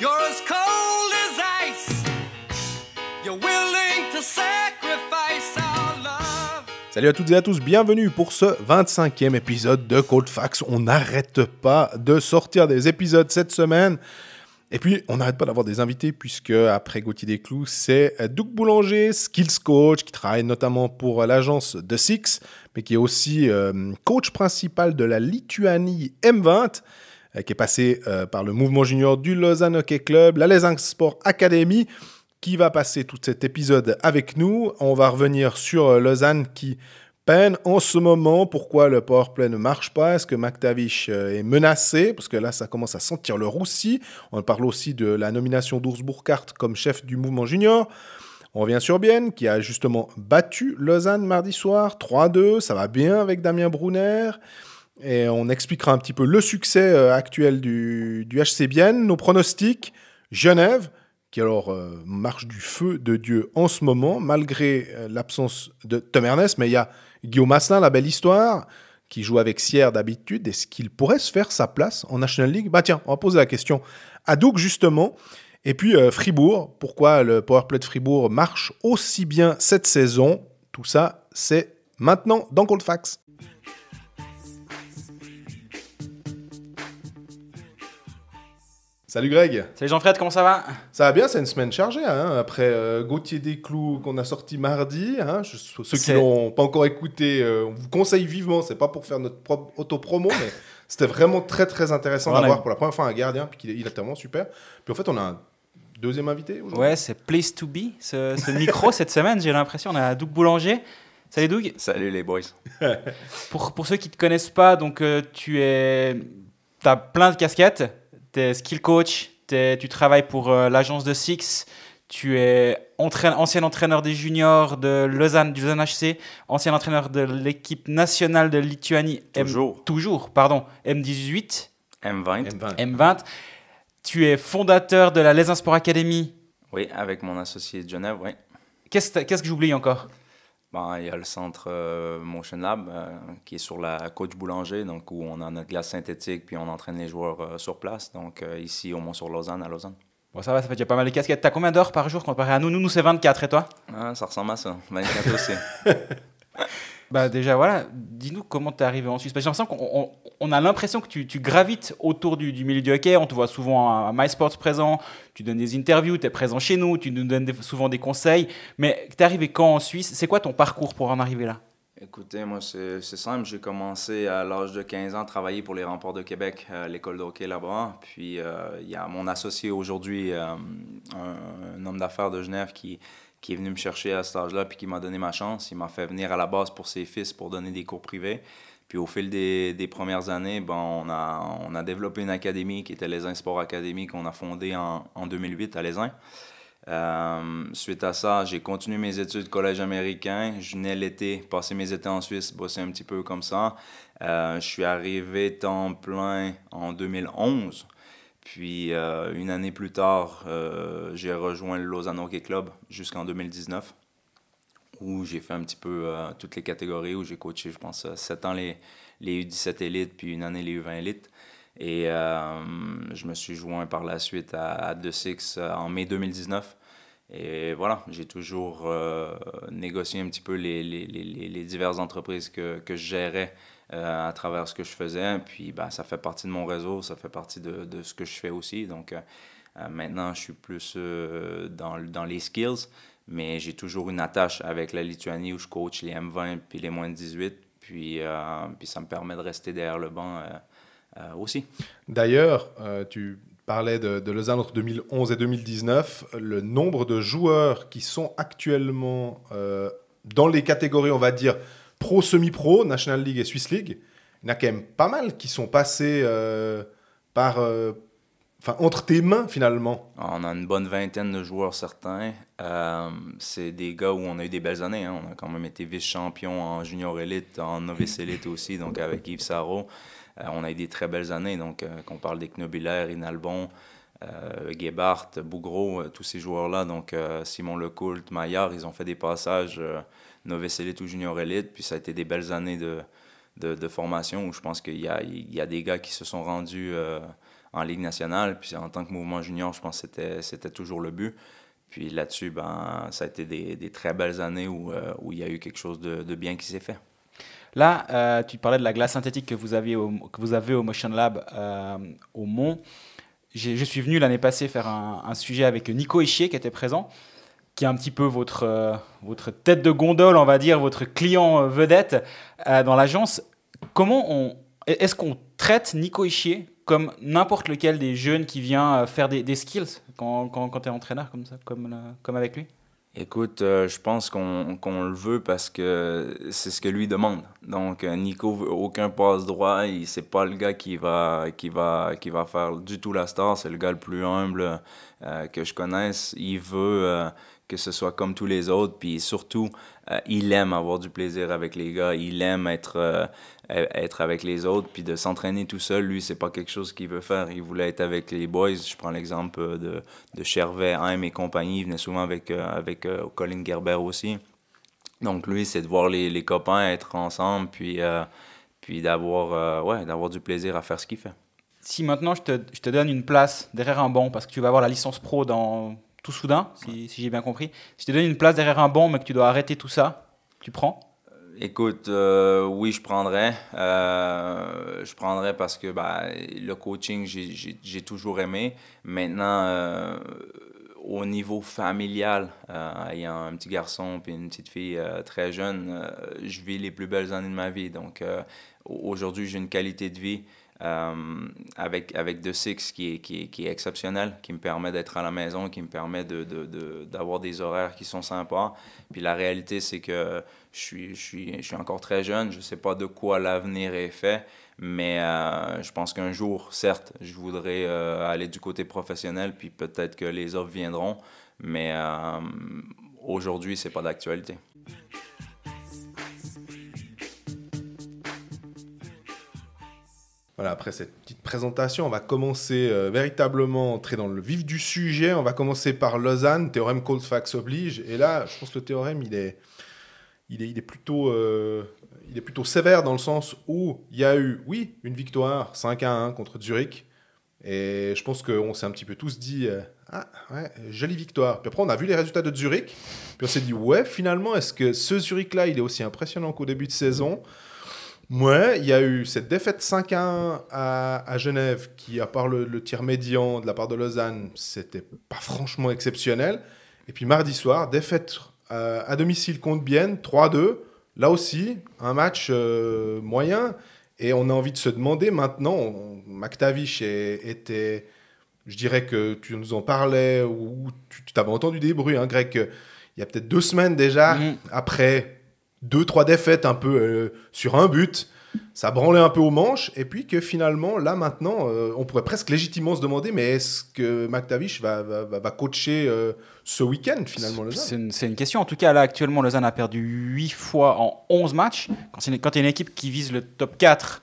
You're cold ice. willing to sacrifice our love. Salut à toutes et à tous, bienvenue pour ce 25e épisode de Cold Facts. On n'arrête pas de sortir des épisodes cette semaine. Et puis, on n'arrête pas d'avoir des invités, puisque après Gauthier Desclous, c'est Doug Boulanger, skills coach, qui travaille notamment pour l'agence The Six, mais qui est aussi euh, coach principal de la Lituanie M20. Euh, qui est passé euh, par le mouvement junior du Lausanne Hockey Club, la Lausanne Sport Academy, qui va passer tout cet épisode avec nous. On va revenir sur euh, Lausanne qui peine en ce moment. Pourquoi le powerplay ne marche pas Est-ce que McTavish est menacé Parce que là, ça commence à sentir le roussi. On parle aussi de la nomination d'Ours Burkhardt comme chef du mouvement junior. On revient sur Bienne, qui a justement battu Lausanne mardi soir, 3-2. Ça va bien avec Damien Brunner. Et on expliquera un petit peu le succès euh, actuel du, du HC Bienne, nos pronostics, Genève, qui alors euh, marche du feu de Dieu en ce moment, malgré euh, l'absence de Tom Ernest, mais il y a Guillaume Asselin, la belle histoire, qui joue avec Sierre d'habitude, est-ce qu'il pourrait se faire sa place en National League Bah tiens, on va poser la question à Doug justement. Et puis Fribourg, pourquoi le powerplay de Fribourg marche aussi bien cette saison Tout ça, c'est maintenant dans Coldfax. Salut Greg. Salut Jean-Fred, comment ça va Ça va bien, c'est une semaine chargée. Hein, après euh, Gauthier des Clous qu'on a sorti mardi, hein, ceux qui n'ont pas encore écouté, euh, on vous conseille vivement. C'est pas pour faire notre propre auto-promo, mais c'était vraiment très très intéressant d'avoir pour la première fois un gardien, puis est, il est tellement super. Puis en fait, on a un deuxième invité aujourd'hui. Ouais, c'est Place to Be, ce, micro cette semaine. J'ai l'impression, on a Doug Boulanger. Salut Doug. Salut les boys. pour, ceux qui ne te connaissent pas, donc euh, tu es. as plein de casquettes tu es skill coach, tu travailles pour euh, l'agence de Six, tu es ancien entraîneur des juniors de Lausanne, du Lausanne HC, ancien entraîneur de l'équipe nationale de Lituanie. Toujours. toujours, pardon, M18. M20. M20. Tu es fondateur de la Lausanne Sport Academy. Oui, avec mon associé de Genève, oui. Qu'est-ce qu'est-ce que j'oublie encore ben, il y a le centre euh, Motion Lab euh, qui est sur la côte Boulanger, donc où on a notre glace synthétique puis on entraîne les joueurs euh, sur place, donc ici au Mont-sur-Lausanne à Lausanne. ça va, ça fait déjà pas mal de casquettes. T'as combien d'heures par jour comparé à nous Nous, nous c'est 24, et toi ah, Ça ressemble à ça, 24 aussi. Bah déjà, voilà, dis-nous comment tu es arrivé en Suisse. Parce que j'ai l'impression qu'on a l'impression que tu, gravites autour du, milieu du hockey. On te voit souvent à, MySports présent, tu donnes des interviews, tu es présent chez nous, tu nous donnes souvent des conseils. Mais tu es arrivé quand en Suisse C'est quoi ton parcours pour en arriver là Écoutez, moi, c'est simple. J'ai commencé à l'âge de 15 ans à travailler pour les Remports de Québec, l'école de hockey là-bas. Puis, euh, il y a mon associé aujourd'hui, euh, un, homme d'affaires de Genève, qui, qui est venu me chercher à cet âge-là, puis qui m'a donné ma chance. Il m'a fait venir à la base pour ses fils pour donner des cours privés. Puis au fil des, premières années, ben, on, a, on a développé une académie qui était Lesin Sport Academy qu'on a fondée en, 2008 à Les Euh, suite à ça, j'ai continué mes études collège américain. Je venais l'été, passer mes étés en Suisse, bosser un petit peu comme ça. Euh, je suis arrivé temps plein en 2011. Puis euh, une année plus tard, euh, j'ai rejoint le Lausanne Hockey Club jusqu'en 2019, où j'ai fait un petit peu euh, toutes les catégories, où j'ai coaché, je pense, 7 ans les, les U17 élites, puis une année les U20 élites. Et je me suis joint par la suite à, De Six en mai 2019. Et voilà, j'ai toujours négocié un petit peu les, diverses entreprises que je gérais euh, à travers ce que je faisais. Puis ben, ça fait partie de mon réseau, ça fait partie de, de ce que je fais aussi. Donc euh, euh, maintenant, je suis plus dans, dans, les skills, mais j'ai toujours une attache avec la Lituanie où je coach les M20 puis les moins de 18. Puis, puis ça me permet de rester derrière le banc aussi. D'ailleurs, tu parlais de, de, Lausanne entre 2011 et 2019. Le nombre de joueurs qui sont actuellement dans les catégories, on va dire, pro, semi-pro, National League et Swiss League, il y en a quand même pas mal qui sont passés euh, par, euh, entre tes mains finalement. Ah, on a une bonne vingtaine de joueurs certains. Euh, c'est des gars où on a eu des belles années. Hein. On a quand même été vice-champion en junior élite, en novice élite aussi, donc avec Yves Sarro. on a eu des très belles années, donc qu'on parle des Knobulaire, Inalbon. Gebhardt, Bougro, tous ces joueurs-là, donc Simon Lecoult, Maillard, ils ont fait des passages novice élite ou junior Elite, Puis ça a été des belles années de, formation où je pense qu'il y a, des gars qui se sont rendus euh, en Ligue nationale. Puis en tant que mouvement junior, je pense que c'était, toujours le but. Puis là-dessus, ben, ça a été des, très belles années euh, où, il y a eu quelque chose de, bien qui s'est fait. Là, euh, tu parlais de la glace synthétique que vous, que vous avez au Motion Lab au Mont. je suis venu l'année passée faire un, sujet avec Nico Ischier qui était présent qui est un petit peu votre, euh, votre tête de gondole, on va dire, votre client euh, vedette euh, dans l'agence. Comment on e-, est-ce qu'on traite Nico Ischier comme n'importe lequel des jeunes qui vient faire des, skills quand, quand, quand tu es entraîneur comme ça, comme, comme avec lui Écoute, je pense qu'on le veut parce que c'est ce que lui demande. Donc, Nico aucun passe droit. n'est pas le gars qui va, qui, va, qui va faire du tout la star. C'est le gars le plus humble que je connaisse. Il veut, que ce soit comme tous les autres. Puis surtout, euh, il aime avoir du plaisir avec les gars, il aime être, euh, e-, être avec les autres. Puis de s'entraîner tout seul, lui, c'est pas quelque chose qu'il veut faire. Il voulait être avec les boys. Je prends l'exemple euh, de, de Chervet, Haim et compagnie. Il venait souvent avec, avec Colin Gerber aussi. Donc lui, c'est de voir les, les, copains être ensemble, puis, puis d'avoir ouais, d'avoir du plaisir à faire ce qu'il fait. Si maintenant je te, je te donne une place derrière un banc parce que tu vas avoir la licence pro dans tout soudain, si, j'ai bien compris. Si tu te donne une place derrière un banc, mais que tu dois arrêter tout ça, tu prends euh, Écoute, euh, oui, je prendrais. Euh, je prendrais parce que bah, le coaching, j'ai toujours aimé. Maintenant, au niveau familial, ayant un petit garçon et une petite fille très jeune, je vis les plus belles années de ma vie. Donc, aujourd'hui, j'ai une qualité de vie euh, avec, avec The Six qui est, qui, est, qui est exceptionnel, qui me permet d'être à la maison, qui me permet d'avoir de, de, des horaires qui sont sympas. Puis la réalité, c'est que je suis, je, suis, je suis encore très jeune, je ne sais pas de quoi l'avenir est fait, mais euh, je pense qu'un jour, certes, je voudrais euh, aller du côté professionnel, puis peut-être que les offres viendront, mais aujourd'hui, ce n'est pas d'actualité. après cette petite présentation, on va commencer euh, véritablement entrer dans le vif du sujet. On va commencer par Lausanne, théorème Colfax oblige. Et là, je pense que le théorème, il est, il est, plutôt, euh, il est plutôt sévère dans le sens où il y a eu, oui, une victoire 5 à 1 contre Zurich. Et je pense qu'on s'est un petit peu tous dit euh, Ah, ouais, jolie victoire. Puis après, on a vu les résultats de Zurich. Puis on s'est dit Ouais, finalement, est-ce que ce Zurich-là, il est aussi impressionnant qu'au début de saison Ouais, il y a eu cette défaite 5-1 à, à, Genève, qui, à part le, tir médian de la part de Lausanne, c'était pas franchement exceptionnel. Et puis mardi soir, défaite euh, à domicile contre Bienne, 3-2. Là aussi, un match euh, moyen. Et on a envie de se demander maintenant, McTavish était. Je dirais que tu nous en parlais ou tu t'avais entendu des bruits, hein, Greg. Il y a peut-être deux semaines déjà, mm. après deux, trois défaites un peu euh, sur un but. Ça branlait un peu aux manches, et puis que finalement, là maintenant, euh, on pourrait presque légitimement se demander mais est-ce que McTavish va, va, va coacher euh, ce week-end finalement c'est une, c'est une, question. En tout cas, là actuellement, Lausanne a perdu 8 fois en 11 matchs. Quand il y a une équipe qui vise le top 4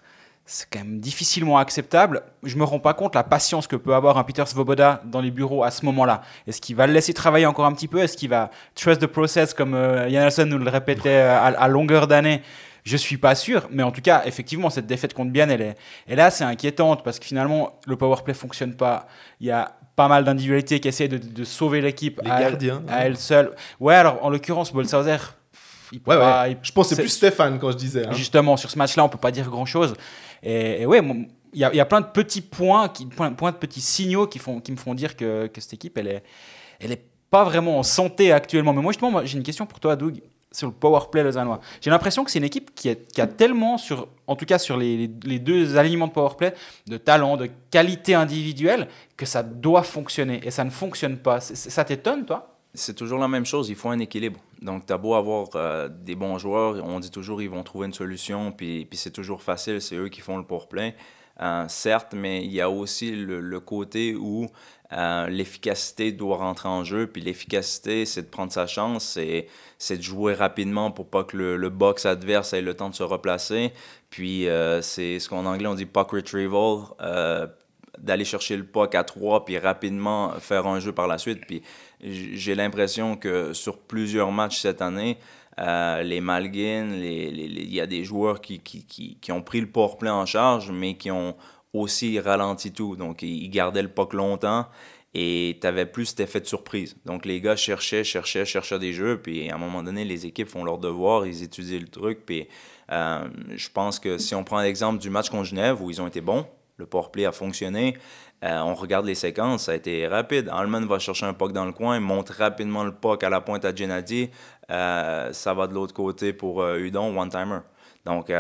c'est quand même difficilement acceptable. Je me rends pas compte la patience que peut avoir un Peter Svoboda dans les bureaux à ce moment-là. Est-ce qu'il va le laisser travailler encore un petit peu Est-ce qu'il va trust the process comme euh, nous le répétait euh, à, longueur d'année Je suis pas sûr, mais en tout cas, effectivement, cette défaite contre bien elle est, Et là, c'est inquiétante parce que finalement, le power play fonctionne pas. Il y a pas mal d'individualités qui essayent de, sauver l'équipe à, elle, à elle seule. Ouais, alors en l'occurrence, Bolsauser, ouais, je pensais plus Stéphane quand je disais. Hein. Justement, sur ce match-là, on peut pas dire grand-chose. Et, oui, ouais, il y, a, plein de petits points, qui, de petits signaux qui, font, qui me font dire que, cette équipe, elle est, elle est pas vraiment en santé actuellement. Mais moi, justement, j'ai une question pour toi, Doug, sur le powerplay lausannois. J'ai l'impression que c'est une équipe qui, qui, a tellement, sur, en tout cas sur les, les, deux alignements de powerplay, de talent, de qualité individuelle, que ça doit fonctionner. Et ça ne fonctionne pas. ça t'étonne, toi c'est toujours la même chose, il faut un équilibre. Donc, tu as beau avoir euh, des bons joueurs, on dit toujours ils vont trouver une solution, puis, puis c'est toujours facile, c'est eux qui font le pour-plein. Euh, certes, mais il y a aussi le, côté où euh, l'efficacité doit rentrer en jeu. Puis l'efficacité, c'est de prendre sa chance, c'est de jouer rapidement pour pas que le, box adverse ait le temps de se replacer. Puis c'est ce qu'en anglais on dit puck retrieval d'aller chercher le puck à trois, puis rapidement faire un jeu par la suite. Puis j'ai l'impression que sur plusieurs matchs cette année, euh, les Malguins, il y a des joueurs qui, qui, ont pris le port plein en charge, mais qui ont aussi ralenti tout. Donc, ils gardaient le puck longtemps et tu avais plus cet effet de surprise. Donc, les gars cherchaient, cherchaient, cherchaient des jeux. Puis, à un moment donné, les équipes font leur devoir, ils étudient le truc. Puis, euh, je pense que si on prend l'exemple du match contre Genève, où ils ont été bons, le play a fonctionné. Euh, on regarde les séquences, ça a été rapide. Allman va chercher un puck dans le coin, montre rapidement le puck à la pointe à Gennady. Euh, ça va de l'autre côté pour euh, Udon, one-timer. Donc,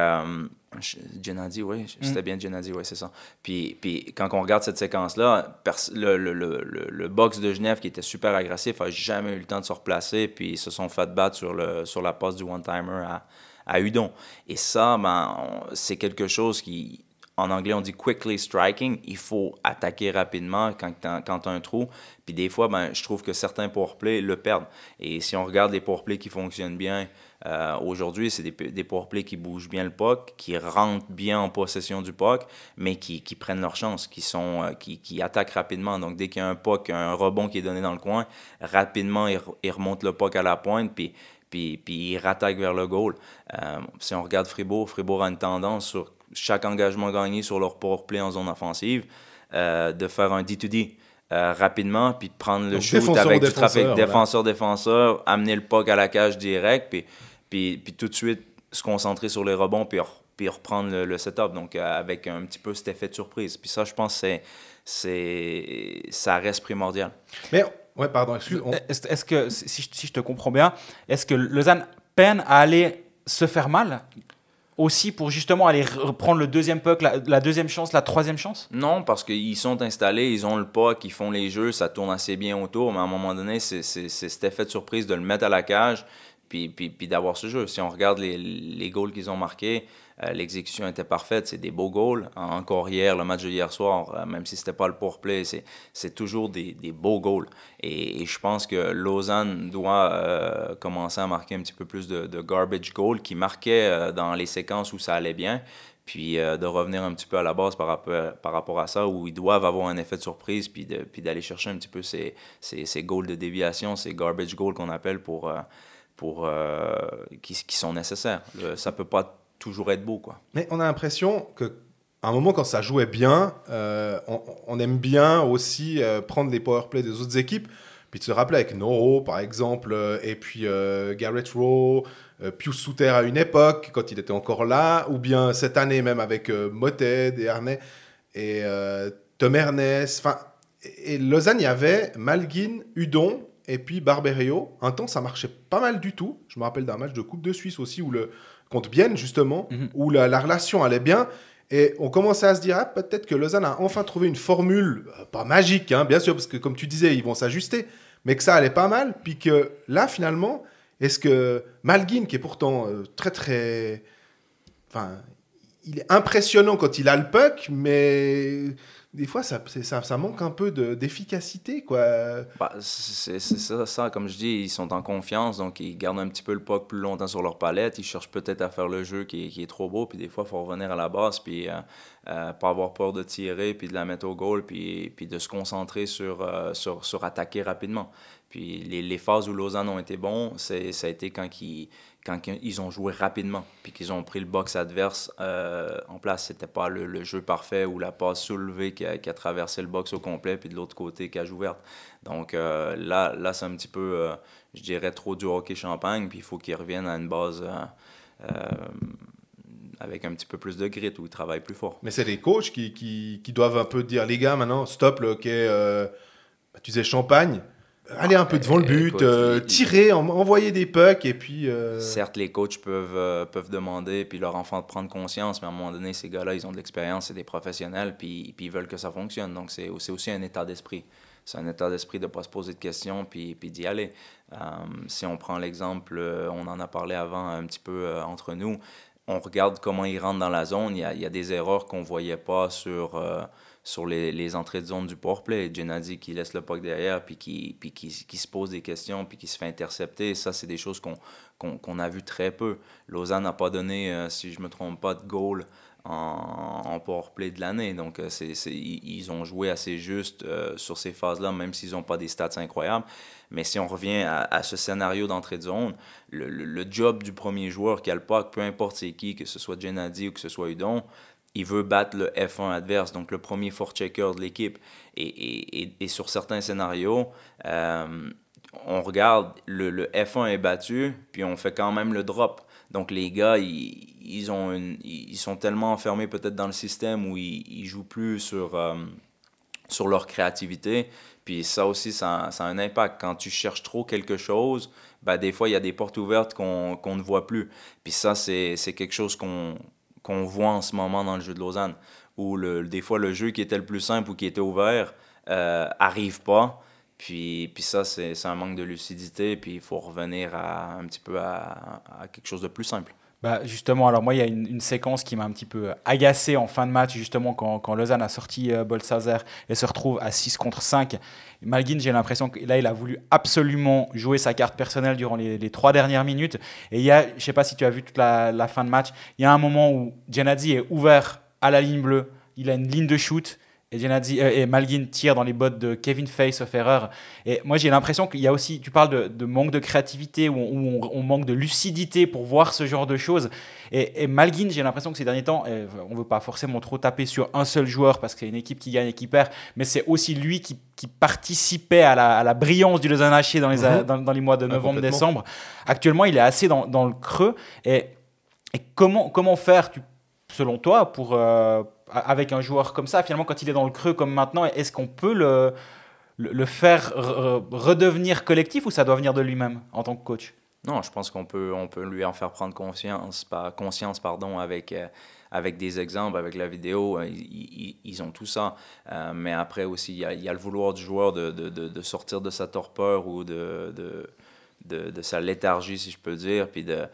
Gennady, oui, c'était mm. bien Gennady, oui, c'est ça. Puis, quand on regarde cette séquence-là, le, box de Genève, qui était super agressif, n'a jamais eu le temps de se replacer, puis ils se sont fait battre sur, le, sur la poste du one-timer à, à Udon. Et ça, ben, c'est quelque chose qui en anglais, on dit quickly striking. Il faut attaquer rapidement quand tu as, un trou. Puis des fois, ben, je trouve que certains powerplays le perdent. Et si on regarde les powerplays qui fonctionnent bien euh, aujourd'hui, c'est des, des qui bougent bien le puck, qui rentrent bien en possession du puck, mais qui, prennent leur chance, qui, sont, euh, qui, attaquent rapidement. Donc dès qu'il y a un puck, un rebond qui est donné dans le coin, rapidement, ils, remontent le puck à la pointe. Puis puis, puis ils rattaquent vers le goal. Euh, si on regarde Fribourg, Fribourg a une tendance sur chaque engagement gagné sur leur power play en zone offensive, euh, de faire un D2D euh, rapidement, puis de prendre le Donc, shoot avec du trafic défenseur-défenseur, amener le puck à la cage direct, puis, puis, puis, tout de suite se concentrer sur les rebonds, puis, puis reprendre le, setup. Donc, euh, avec un petit peu cet effet de surprise. Puis ça, je pense que c'est, ça reste primordial. Mais, ouais, pardon, excuse moi Est-ce que, si, si je te comprends bien, est-ce que Lausanne peine à aller se faire mal aussi pour justement aller reprendre le deuxième puck, la, deuxième chance, la troisième chance? Non, parce qu'ils sont installés, ils ont le puck, ils font les jeux, ça tourne assez bien autour, mais à un moment donné, c'est cet effet de surprise de le mettre à la cage puis, puis, d'avoir ce jeu. Si on regarde les, les goals qu'ils ont marqués, euh, l'exécution était parfaite. C'est des beaux goals. Encore hier, le match de hier soir, euh, même si ce n'était pas le pour-play, c'est toujours des, beaux goals. Et, je pense que Lausanne doit euh, commencer à marquer un petit peu plus de, garbage goals qui marquaient dans les séquences où ça allait bien. Puis de revenir un petit peu à la base par rapport, à ça, où ils doivent avoir un effet de surprise, puis d'aller chercher un petit peu ces, ces, ces, goals de déviation, ces garbage goals qu'on appelle pour pour, euh, qui, sont nécessaires. ça peut pas toujours être beau. Quoi. Mais on a l'impression que à un moment, quand ça jouait bien, euh, on, aime bien aussi euh, prendre les play des autres équipes. Puis tu te rappelles avec Noro, par exemple, et puis Garrett Rowe, Pius Souter à une époque, quand il était encore là, ou bien cette année même avec Moted et et Tom Ernest. Enfin, et Lausanne, il y avait Malguin, Udon, et puis Barberio. Un temps, ça marchait pas mal du tout. Je me rappelle d'un match de Coupe de Suisse aussi où le contre Bienne justement, mhm. où la, relation allait bien. Et on commençait à se dire, ah, peut-être que Lausanne a enfin trouvé une formule, euh, pas magique, hein, bien sûr, parce que comme tu disais, ils vont s'ajuster, mais que ça allait pas mal. Puis que là, finalement, est-ce que Malguin, qui est pourtant euh, très, très. Enfin, il est impressionnant quand il a le puck, mais des fois, ça, ça, manque un peu d'efficacité, quoi. Bah, c'est ça, comme je dis, ils sont en confiance, donc ils gardent un petit peu le puck plus longtemps sur leur palette, ils cherchent peut-être à faire le jeu qui, est trop beau, puis des fois, il faut revenir à la base, puis euh, euh, pas avoir peur de tirer, puis de la mettre au goal, puis, puis de se concentrer sur, euh, attaquer rapidement. Puis les, les, phases où Lausanne ont été bons, ça a été quand ils, quand ils ont joué rapidement, puis qu'ils ont pris le box adverse euh, en place. C'était pas le, jeu parfait ou la passe soulevée qui a, traversé le box au complet, puis de l'autre côté, cage ouverte. Donc euh, là, là c'est un petit peu, euh, je dirais, trop du hockey champagne, puis il faut qu'ils reviennent à une base avec un petit peu plus de grit, où ils travaillent plus fort. Mais c'est les coachs qui, doivent un peu dire, les gars, maintenant, stop, le tu sais, champagne aller un peu devant le but, euh, tirer, envoyer des pucks et puis. Euh, Certes, les coachs peuvent, euh, peuvent demander puis leur enfant de prendre conscience, mais à un moment donné, ces gars-là, ils ont de l'expérience, c'est des professionnels, puis, puis, ils veulent que ça fonctionne. Donc, c'est aussi un état d'esprit. C'est un état d'esprit de ne pas se poser de questions puis, puis d'y aller. si on prend l'exemple, on en a parlé avant un petit peu entre nous, on regarde comment ils rentrent dans la zone. Il y a, il y a des erreurs qu'on ne voyait pas sur sur les, les, entrées de zone du powerplay. Gennady qui laisse le puck derrière, puis qui, puis qui, qui, se pose des questions, puis qui se fait intercepter. Ça, c'est des choses qu'on a vu très peu. Lausanne n'a pas donné, euh, si je ne me trompe pas, de goal en, en powerplay de l'année. Donc, euh, c ils ont joué assez juste euh, sur ces phases-là, même s'ils n'ont pas des stats incroyables. Mais si on revient à, à ce scénario d'entrée de zone, le, le, job du premier joueur qui a le puck, peu importe c'est qui, que ce soit Gennady ou que ce soit Udon, il veut battre le F1 adverse, donc le premier checker de l'équipe. Et, et, et, sur certains scénarios, euh, on regarde, le, le, F1 est battu, puis on fait quand même le drop. Donc les gars, ils, ont ils sont tellement enfermés peut-être dans le système où ils, ne jouent plus sur, euh, sur leur créativité. Puis ça aussi, ça, a un impact. Quand tu cherches trop quelque chose, ben, des fois, il y a des portes ouvertes qu'on ne voit plus. Puis ça, c'est quelque chose qu'on qu'on voit en ce moment dans le jeu de Lausanne, où le, des fois le jeu qui était le plus simple ou qui était ouvert euh, arrive pas. Puis, puis ça, c'est un manque de lucidité, puis il faut revenir à, un petit peu à, à quelque chose de plus simple. Bah, justement, alors moi, il y a une, séquence qui m'a un petit peu euh, agacé en fin de match, justement, quand, quand Lausanne a sorti euh, Bolsazer et se retrouve à 6 contre 5. Malguin, j'ai l'impression que là, il a voulu absolument jouer sa carte personnelle durant les, trois dernières minutes. Et il y a, je ne sais pas si tu as vu toute la, fin de match, il y a un moment où Janadi est ouvert à la ligne bleue, il a une ligne de shoot, euh, et, malguin et Malgin tire dans les bottes de Kevin Face, of erreur. Et moi, j'ai l'impression qu'il y a aussi, tu parles de, manque de créativité, où, on, manque de lucidité pour voir ce genre de choses. Et, et Malgin, j'ai l'impression que ces derniers temps, on ne veut pas forcément trop taper sur un seul joueur parce qu'il y a une équipe qui gagne et qui perd, mais c'est aussi lui qui, participait à la, brillance du Lausanne Haché dans les, mhm. dans, les mois de ah, novembre-décembre. Actuellement, il est assez dans, le creux. Et, et comment, comment faire, tu, selon toi, pour. Euh, avec un joueur comme ça, finalement, quand il est dans le creux comme maintenant, est-ce qu'on peut le, le, faire redevenir collectif ou ça doit venir de lui-même en tant que coach Non, je pense qu'on peut, on peut lui en faire prendre conscience, pas conscience pardon, avec, euh, avec des exemples, avec la vidéo. Euh, ils, ont tout ça. Euh, mais après aussi, il y, a, le vouloir du joueur de, de, de, sortir de sa torpeur ou de, de sa léthargie, si je peux dire, puis de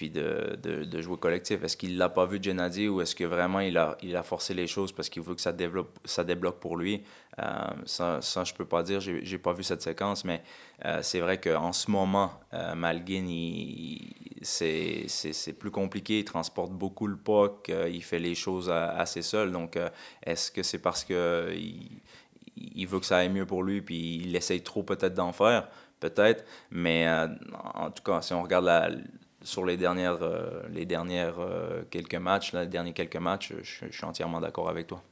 puis de, de, de jouer collectif. Est-ce qu'il l'a pas vu Gennady ou est-ce que vraiment il a, il a forcé les choses parce qu'il veut que ça, développe, ça débloque pour lui? Euh, ça, ça, je peux pas dire, j'ai pas vu cette séquence, mais euh, c'est vrai qu'en ce moment, euh, Malguin, c'est plus compliqué, il transporte beaucoup le pas, il fait les choses assez seul. Donc, est-ce que c'est parce que il, veut que ça aille mieux pour lui, puis il essaye trop peut-être d'en faire? peut-être, mais en tout cas, si on regarde la, sur les dernières, euh, les dernières euh, quelques matchs, les derniers quelques matchs, euh, je, suis entièrement d'accord avec toi.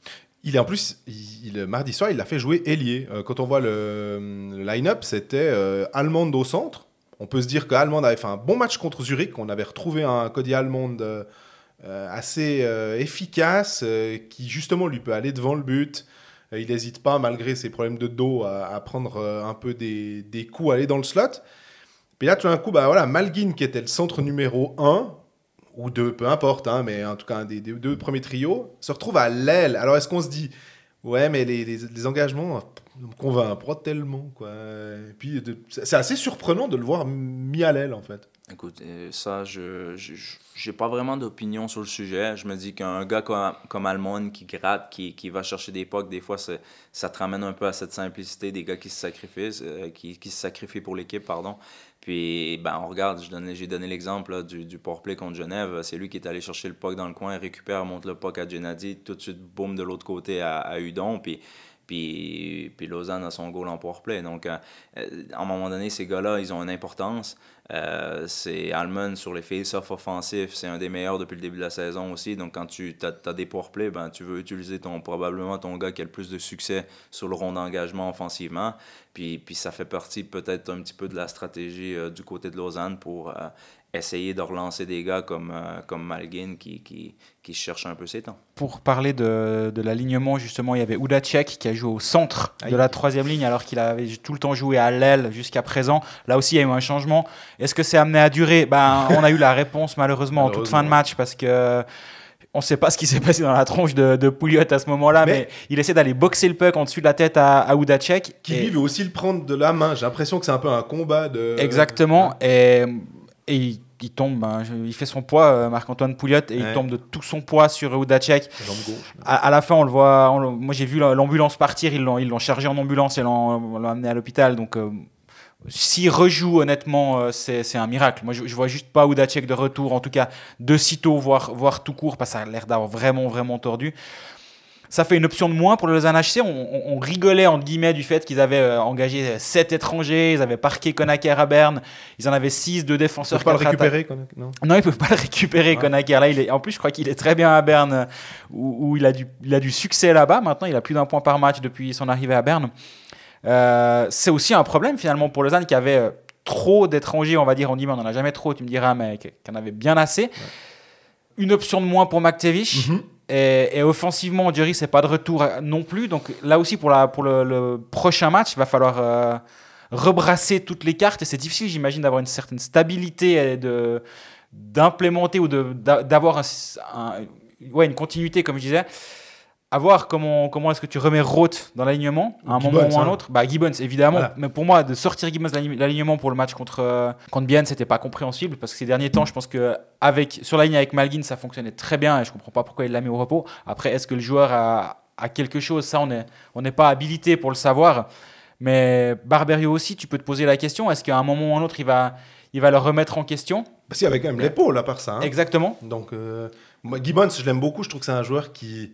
Il est en plus, le mardi soir, il l'a fait jouer ailier. quand on voit le, le line-up, c'était Allemande au centre. On peut se dire qu'Allemande avait fait un bon match contre Zurich. On avait retrouvé un Cody Allemande assez efficace, qui justement lui peut aller devant le but. il n'hésite pas, malgré ses problèmes de dos, à, prendre un peu des, des coups, aller dans le slot. Puis là, tout d'un coup, bah, voilà, Malguin, qui était le centre numéro 1, ou 2, peu importe, hein, mais en tout cas, un des, deux premiers trios, se retrouve à l'aile. Alors, est-ce qu'on se dit, ouais, mais les, les, engagements qu'on me convainc, pas tellement, quoi. Et puis, c'est assez surprenant de le voir mis à l'aile, en fait. Écoute, ça, je n'ai pas vraiment d'opinion sur le sujet. Je me dis qu'un gars comme, comme Almond qui gratte, qui, qui, va chercher des pocs, des fois, ça te ramène un peu à cette simplicité des gars qui se sacrifient, euh, qui, qui, se sacrifient pour l'équipe, pardon. Puis, ben, on regarde, j'ai donné, l'exemple du, du play contre Genève. C'est lui qui est allé chercher le puck dans le coin, récupère, monte le puck à Gennady, tout de suite, boum, de l'autre côté à, à Udon. Puis, puis, puis Lausanne a son goal en powerplay. Donc, euh, euh, à un moment donné, ces gars-là, ils ont une importance. Euh, c'est Almond sur les face offensifs offensif, c'est un des meilleurs depuis le début de la saison aussi. Donc quand tu as, des pour ben, tu veux utiliser ton, probablement ton gars qui a le plus de succès sur le rond d'engagement offensivement. Puis, puis ça fait partie peut-être un petit peu de la stratégie euh, du côté de Lausanne pour euh, essayer de relancer des gars comme, euh, comme Malgin qui, qui, qui, cherche un peu ses temps. Pour parler de, de l'alignement, justement, il y avait Udacek qui a joué au centre ah, de la troisième ligne alors qu'il avait tout le temps joué à l'aile jusqu'à présent. Là aussi, il y a eu un changement. Est-ce que c'est amené à durer ben, On a eu la réponse malheureusement, en toute fin de match parce que euh, on ne sait pas ce qui s'est passé dans la tronche de, Pouliot à ce moment-là, mais, il essaie d'aller boxer le puck en dessus de la tête à, à Udacek. Qui lui veut aussi le prendre de la main. J'ai l'impression que c'est un peu un combat de. Exactement. Et et il, tombe, ben, il fait son poids, euh, Marc-Antoine Pouliot, et il tombe de tout son poids sur Oudacek. À, la fin, on le voit, moi j'ai vu l'ambulance partir, ils l'ont chargé en ambulance et l'ont amené à l'hôpital. Donc euh, s'il rejoue, honnêtement, euh, c'est un miracle. Moi je, ne vois juste pas Oudacek de retour, en tout cas de sitôt, voire, voire tout court, parce que ça a l'air d'avoir vraiment, vraiment tordu. Ça fait une option de moins pour le Lausanne HC. On, rigolait entre guillemets du fait qu'ils avaient euh, engagé 7 étrangers, ils avaient parqué Konaker à Berne, ils en avaient 6, de défenseurs. Ils peuvent pas le récupérer, Konaker, non Non, ils peuvent pas le récupérer, ah. Là, il est, en plus, je crois qu'il est très bien à Berne, où, il, a du, il a du succès là-bas. Maintenant, il a plus d'un point par match depuis son arrivée à Berne. Euh, c'est aussi un problème finalement pour Lausanne qui avait euh, trop d'étrangers, on va dire, on dit, mais on n'en a jamais trop, tu me diras, mais qui en avait bien assez. Une option de moins pour McTevish. Mhm. Et, et, offensivement, ce c'est pas de retour non plus. Donc là aussi, pour, la, pour le, le, prochain match, il va falloir euh, rebrasser toutes les cartes. Et c'est difficile, j'imagine, d'avoir une certaine stabilité et de, d'implémenter ou de, d'avoir un, ouais, une continuité, comme je disais à voir comment, comment est-ce que tu remets Roth dans l'alignement à un moment ou à un hein. autre. Bah, Gibbons, évidemment. Mais pour moi, de sortir Gibbons de l'alignement pour le match contre, Bien, euh, contre n'était c'était pas compréhensible parce que ces derniers temps, je pense que avec, sur la ligne avec Malguin, ça fonctionnait très bien et je comprends pas pourquoi il l'a mis au repos. Après, est-ce que le joueur a, a quelque chose Ça, on n'est on n'est pas habilité pour le savoir. Mais Barberio aussi, tu peux te poser la question est-ce qu'à un moment ou à un autre, il va, il va le remettre en question Parce bah, qu'il avait quand même l'épaule à part ça. Hein. Exactement. Donc, euh, Gibbons, je l'aime beaucoup. Je trouve que c'est un joueur qui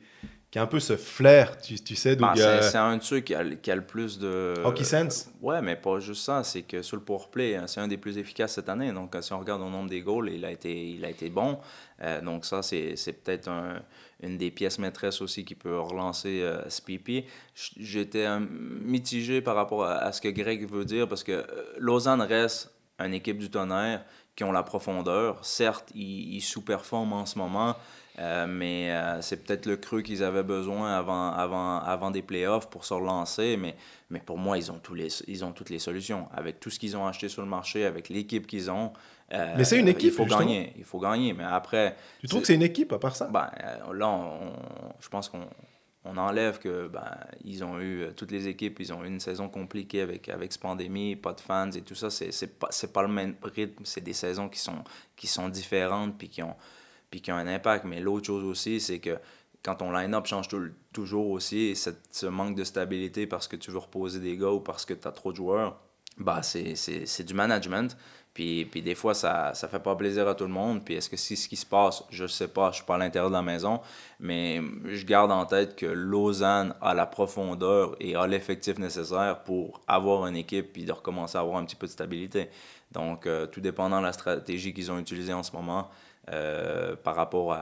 qui un peu ce flair, tu, tu sais. Donc bah, c'est, un de ceux qui a, le plus de. Hockey sense euh, Ouais, mais pas juste ça. C'est que sur le pour-play, hein, c'est un des plus efficaces cette année. Donc, euh, si on regarde au nombre des goals, il a été, il a été bon. Euh, donc, ça, c'est, peut-être une des pièces maîtresses aussi qui peut relancer ce pipi. J'étais mitigé par rapport à, ce que Greg veut dire parce que Lausanne reste une équipe du tonnerre qui ont la profondeur. Certes, ils sous-performent en ce moment. Euh, mais euh, c'est peut-être le creux qu'ils avaient besoin avant, avant, avant des playoffs pour se relancer. Mais, mais pour moi, ils ont, tous les, ils ont toutes les solutions. Avec tout ce qu'ils ont acheté sur le marché, avec l'équipe qu'ils ont. Euh, mais c'est une équipe, Il faut gagner. Il faut gagner. Mais après. Tu trouves que c'est une équipe à part ça? Ben, là, je pense qu'on. On enlève que ben, ils ont eu toutes les équipes, ils ont eu une saison compliquée avec avec cette pandémie, pas de fans et tout ça. C'est pas, pas le même rythme. C'est des saisons qui sont qui sont différentes puis qui ont puis qui a un impact. Mais l'autre chose aussi, c'est que quand on line-up change toujours aussi, cette, ce manque de stabilité parce que tu veux reposer des gars ou parce que tu as trop de joueurs, bah, c'est du management. Puis, des fois, ça ne fait pas plaisir à tout le monde. Puis est-ce que c'est ce qui se passe? Je ne sais pas, je ne suis pas à l'intérieur de la maison. Mais je garde en tête que Lausanne a la profondeur et a l'effectif nécessaire pour avoir une équipe puis de recommencer à avoir un petit peu de stabilité. Donc, euh, tout dépendant de la stratégie qu'ils ont utilisée en ce moment, euh, par rapport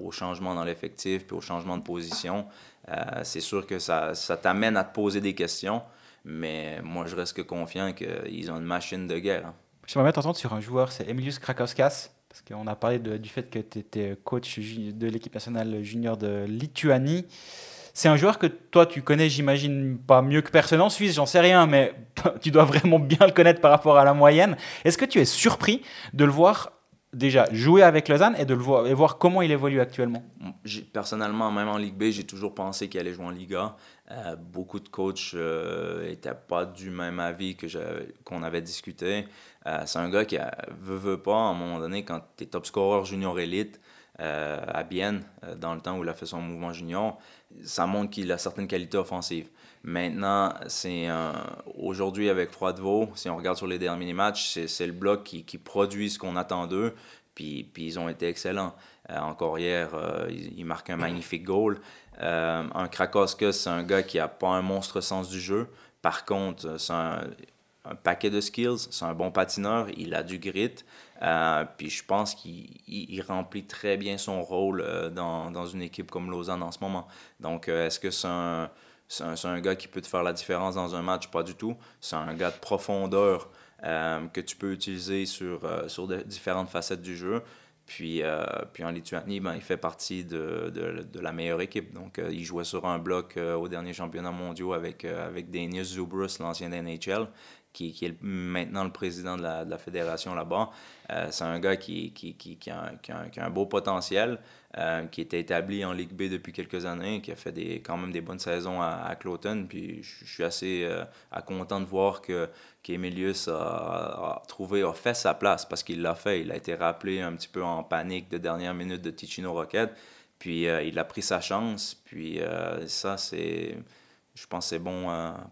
au changement dans l'effectif puis au changement de position. Euh, c'est sûr que ça, t'amène à te poser des questions, mais moi, je reste confiant qu'ils ont une machine de guerre. Hein. Je vais mettre sur un joueur, c'est Emilius Krakowskas, parce qu'on a parlé du fait que tu étais coach de l'équipe nationale junior de Lituanie. C'est un joueur que toi, tu connais, j'imagine, pas mieux que personne en Suisse, j'en sais rien, mais tu dois vraiment bien le connaître par rapport à la moyenne. Est-ce que tu es surpris de le voir déjà jouer avec Lausanne et de voir comment il évolue actuellement mm, Personnellement, même en Ligue B, j'ai toujours pensé qu'il allait jouer en Liga. Euh, beaucoup de coachs n'étaient euh, pas du même avis que qu'on avait discuté. Euh, c'est un gars qui veut, veut pas, à un moment donné, quand tu es top scorer junior élite à Bienne, dans le temps où il a fait son mouvement junior, ça montre qu'il a certaines qualités offensives. Maintenant, c'est euh, aujourd'hui avec Froidevaux, si on regarde sur les derniers matchs, c'est le bloc qui, qui produit ce qu'on attend d'eux. Puis, ils ont été excellents. Euh, encore hier, euh, ils, marquent un magnifique goal. un Krakowska, c'est un gars qui n'a pas un monstre sens du jeu. Par contre, c'est un, paquet de skills, c'est un bon patineur, il a du grit. puis je pense qu'il remplit très bien son rôle dans, dans, une équipe comme Lausanne en ce moment. Donc, est-ce que c'est un c'est un, gars qui peut te faire la différence dans un match, pas du tout. C'est un gars de profondeur euh, que tu peux utiliser sur, euh, différentes facettes du jeu. Puis, euh, en Lituanie, ben, il fait partie de, la meilleure équipe. Donc, il jouait sur un bloc au dernier championnat mondial avec, avec Zubrus, l'ancien NHL, qui, est maintenant le président de la, fédération là-bas. c'est un gars qui, qui, qui, a un, beau potentiel, euh, qui était établi en Ligue B depuis quelques années, qui a fait des, quand même des bonnes saisons à, à Cloton. Puis je suis assez euh, content de voir que qu'Emilius a, a, trouvé, a fait sa place parce qu'il l'a fait. Il a été rappelé un petit peu en panique de dernière minute de Ticino Rocket. Puis euh, il a pris sa chance. Puis ça, c'est, je pense que c'est bon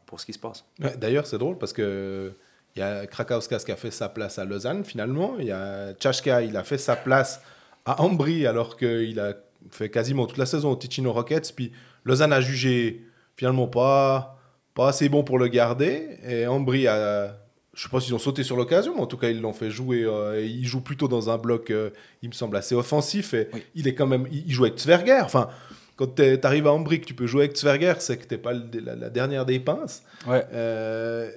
pour ce qui se passe. Ben, d'ailleurs, c'est drôle parce que. Il y a Krakowskas qui a fait sa place à Lausanne, finalement. Il y a Tchashka, il a fait sa place à Ambry, alors qu'il a fait quasiment toute la saison au Ticino Rockets. Puis Lausanne a jugé finalement pas, pas assez bon pour le garder. Et Ambry a. Je sais pas s'ils ont sauté sur l'occasion, mais en tout cas, ils l'ont fait jouer. Euh, et il joue plutôt dans un bloc, euh, il me semble, assez offensif. Et il est quand même. Il joue avec Tverger. Enfin, quand tu arrives à Ambry, que tu peux jouer avec Tverger, c'est que tu pas la, dernière des pinces. Euh,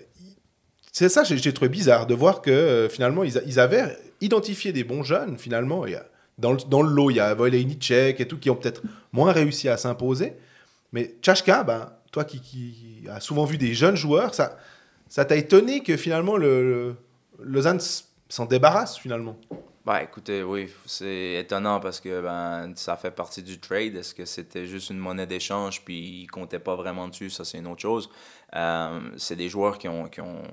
c'est ça, j'ai trouvé bizarre de voir que finalement, ils, ils, avaient identifié des bons jeunes, finalement. Dans le, lot, il y a Tchek et tout qui ont peut-être moins réussi à s'imposer. Mais Tchashka, ben, toi qui, qui, as souvent vu des jeunes joueurs, ça ça t'a étonné que finalement le, Lausanne s'en débarrasse finalement bah écoutez, oui, c'est étonnant parce que ben, ça fait partie du trade. Est-ce que c'était juste une monnaie d'échange puis ils comptaient pas vraiment dessus? Ça, c'est une autre chose. Euh, c'est des joueurs qui ont, qui ont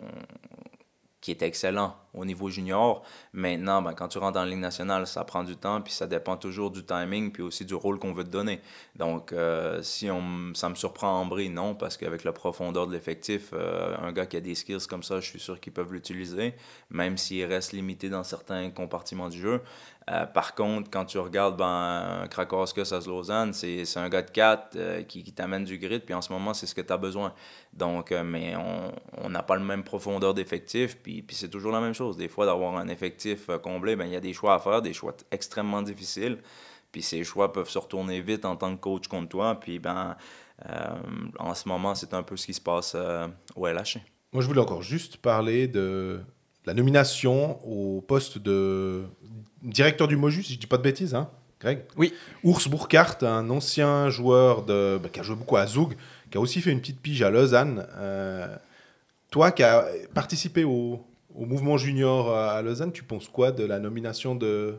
qui étaient excellents au niveau junior. Maintenant, ben, quand tu rentres en Ligue nationale, ça prend du temps, puis ça dépend toujours du timing, puis aussi du rôle qu'on veut te donner. Donc, euh, si on, ça me surprend en bris, non, parce qu'avec la profondeur de l'effectif, euh, un gars qui a des skills comme ça, je suis sûr qu'ils peuvent l'utiliser, même s'il reste limité dans certains compartiments du jeu. Euh, par contre, quand tu regardes ben, Krakowskas à Lausanne, c'est un gars de 4 qui, t'amène du grid, puis en ce moment, c'est ce que tu as besoin. Donc, mais on n'a pas le même profondeur d'effectif, puis, puis c'est toujours la même chose. Des fois, d'avoir un effectif euh, comblé, ben, il y a des choix à faire, des choix extrêmement difficiles. Puis ces choix peuvent se retourner vite en tant que coach contre toi. Puis ben, euh, en ce moment, c'est un peu ce qui se passe euh, au LHC. Moi, je voulais encore juste parler de la nomination au poste de directeur du Mojus, si je dis pas de bêtises, hein, Greg Oui. Ours Burkhardt, un ancien joueur de, ben, qui a joué beaucoup à Zoug, qui a aussi fait une petite pige à Lausanne. toi qui as participé au, au mouvement junior à Lausanne, tu penses quoi de la nomination de,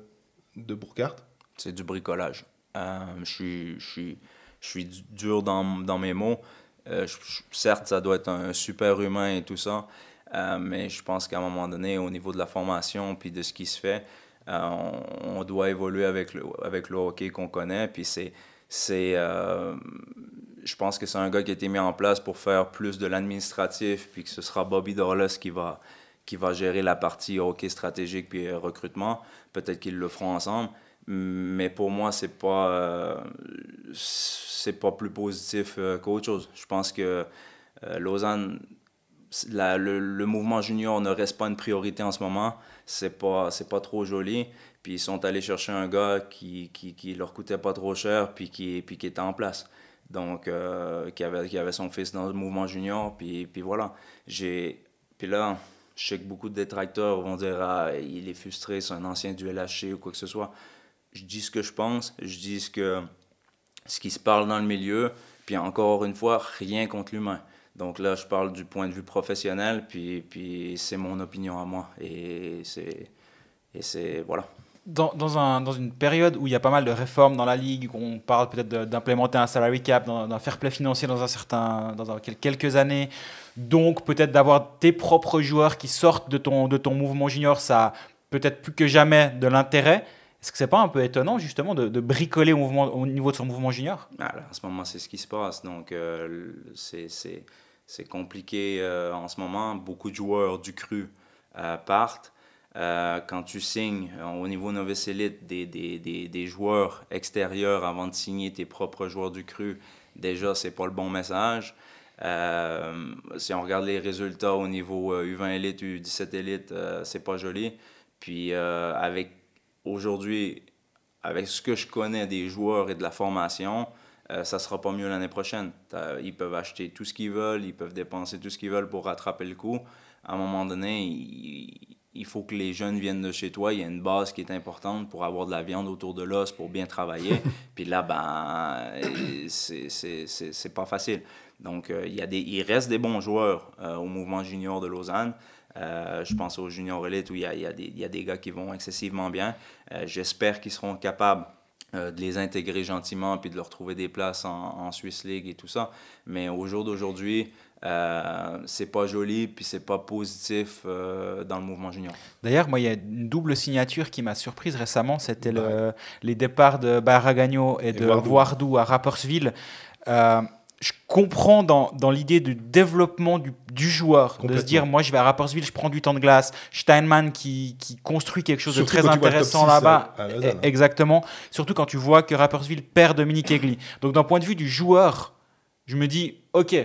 de Burkhardt C'est du bricolage. Euh, je, suis, je, dur dans, mes mots. Euh, certes, ça doit être un super humain et tout ça, euh, mais je pense qu'à un moment donné, au niveau de la formation puis de ce qui se fait, on, doit évoluer avec le, avec le hockey qu'on connaît. Puis c'est. c'est je pense que c'est un gars qui a été mis en place pour faire plus de l'administratif, puis que ce sera Bobby Dorlas qui va, qui va gérer la partie hockey stratégique puis euh, recrutement. Peut-être qu'ils le feront ensemble. Mais pour moi, c'est pas, euh, c'est pas plus positif euh, qu'autre chose. Je pense que Lausanne, le, mouvement junior ne reste pas une priorité en ce moment. C'est pas, c'est pas trop joli. Puis ils sont allés chercher un gars qui, qui, leur coûtait pas trop cher puis qui, qui était en place donc qui, avait, qui avait son fils dans le mouvement junior, puis, puis voilà. J'ai, puis là, je sais que beaucoup de détracteurs vont dire Ah, il est frustré, c'est un ancien du LHC ou quoi que ce soit. Je dis ce que je pense, je dis ce, que, ce qui se parle dans le milieu, puis encore une fois, rien contre l'humain. Donc là, je parle du point de vue professionnel, puis, puis c'est mon opinion à moi. Et c'est. Et c'est. Voilà dans, une période où il y a pas mal de réformes dans la Ligue, où on parle peut-être d'implémenter un salary cap, d'un fair play financier dans, un certain, dans quelques années, donc peut-être d'avoir tes propres joueurs qui sortent de ton, de ton mouvement junior, ça a peut-être plus que jamais de l'intérêt. Est-ce que c'est pas un peu étonnant justement de, bricoler au, mouvement, au, niveau de son mouvement junior ah, En ce moment, c'est ce qui se passe, donc euh, c'est compliqué euh, en ce moment. Beaucoup de joueurs du cru euh, partent. Euh, quand tu signes euh, au niveau novice élite des, joueurs extérieurs avant de signer tes propres joueurs du cru, déjà, c'est pas le bon message. Euh, si on regarde les résultats au niveau U20 élite, U17 élite, c'est pas joli. Puis avec aujourd'hui, avec ce que je connais des joueurs et de la formation, ça ça sera pas mieux l'année prochaine. Ils peuvent acheter tout ce qu'ils veulent, ils peuvent dépenser tout ce qu'ils veulent pour rattraper le coup à un moment donné, il, faut que les jeunes viennent de chez toi. Il y a une base qui est importante pour avoir de la viande autour de l'os, pour bien travailler. Puis là, ben, euh, c'est pas facile. Donc, euh, il, y a des, il reste des bons joueurs euh, au mouvement junior de Lausanne. je pense aux junior élites où il y, a, il, y a des, il y, a, des, gars qui vont excessivement bien. J'espère qu'ils seront capables de les intégrer gentiment puis de leur trouver des places en, en Swiss League et tout ça. Mais au jour d'aujourd'hui, euh, c'est pas joli, puis c'est pas positif euh, dans le mouvement junior. D'ailleurs, moi, il y a une double signature qui m'a surprise récemment, c'était bah les départs de Barragagno et, de Wardou, à Rapperswil. Euh, je comprends dans, dans l'idée du développement du, du joueur, de se dire moi je vais à Rapperswil, je prends du temps de glace, Steinman qui, qui construit quelque chose de très intéressant là-bas. Hein. E, exactement. Surtout quand tu vois que Rapperswil perd Dominique Egli. Donc d'un point de vue du joueur, je me dis ok,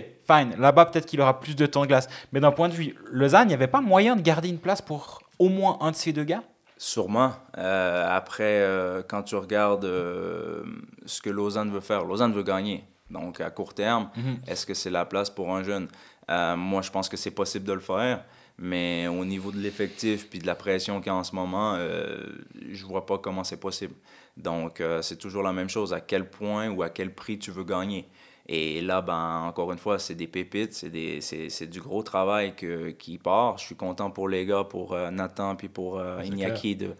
Là-bas, peut-être qu'il aura plus de temps de glace. Mais d'un point de vue Lausanne, il n'y avait pas moyen de garder une place pour au moins un de ces deux gars Sûrement. Euh, après, euh, quand tu regardes euh, ce que Lausanne veut faire, Lausanne veut gagner. Donc, à court terme, mhm. est-ce que c'est la place pour un jeune Moi, je pense que c'est possible de le faire. Mais au niveau de l'effectif puis de la pression qu'il y a en ce moment, je vois pas comment c'est possible. Donc, c'est toujours la même chose. À quel point ou à quel prix tu veux gagner et là, ben, encore une fois, c'est des pépites, c'est, du gros travail que, qui part. Je suis content pour les gars, pour euh, Nathan, puis pour euh, Iñaki de,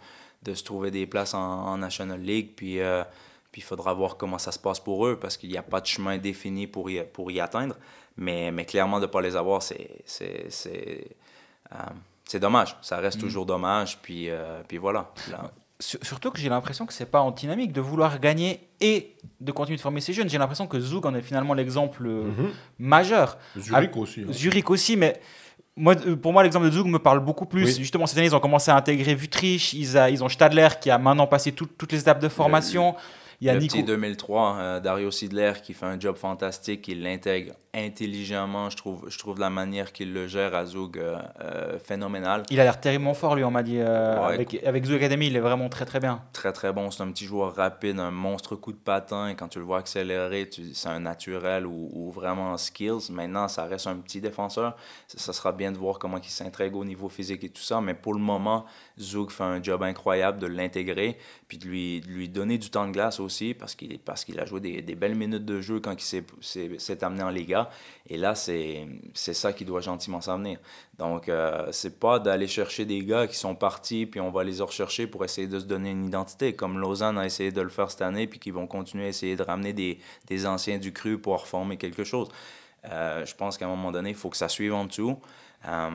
de, se trouver des places en, National League. Puis euh, puis il faudra voir comment ça se passe pour eux parce qu'il n'y a pas de chemin défini pour y, pour y atteindre. Mais, mais clairement, de ne pas les avoir, c'est, c'est, c'est, euh, dommage. Ça reste mm. toujours dommage. Puis, puis voilà surtout que j'ai l'impression que c'est pas en dynamique de vouloir gagner et de continuer de former ces jeunes. J'ai l'impression que Zug en est finalement l'exemple euh, mhm. majeur. Zurich ah, aussi. Hein. Zurich aussi, mais moi, euh, pour moi, l'exemple de Zug me parle beaucoup plus. Justement, ces année, ils ont commencé à intégrer Vutrich, ils, a, ont Stadler qui a maintenant passé toutes les étapes de formation. Il y a le petit 2003, hein, Dario Sidler qui fait un job fantastique, il l'intègre intelligemment. Je trouve, je trouve la manière qu'il le gère à Zug euh, euh phénoménale. Il a l'air terriblement fort, lui, on m'a dit. avec, avec Zoug Academy, il est vraiment très très bien. Très très bon. C'est un petit joueur rapide, un monstre coup de patin. Et quand tu le vois accélérer, c'est un naturel ou, vraiment vraiment skills. Maintenant, ça reste un petit défenseur. ça sera bien de voir comment il s'intègre au niveau physique et tout ça. Mais pour le moment, Zouk fait un job incroyable de l'intégrer, puis de lui, lui donner du temps de glace aussi, parce qu'il a joué des, belles minutes de jeu quand il s'est amené en Liga. Et là, c'est ça qui doit gentiment s'amener Donc, euh, c'est pas d'aller chercher des gars qui sont partis, puis on va les rechercher pour essayer de se donner une identité, comme Lausanne a essayé de le faire cette année, puis qu'ils vont continuer à essayer de ramener des, anciens du cru pour reformer quelque chose. Euh, je pense qu'à un moment donné, il faut que ça suive en dessous. Euh,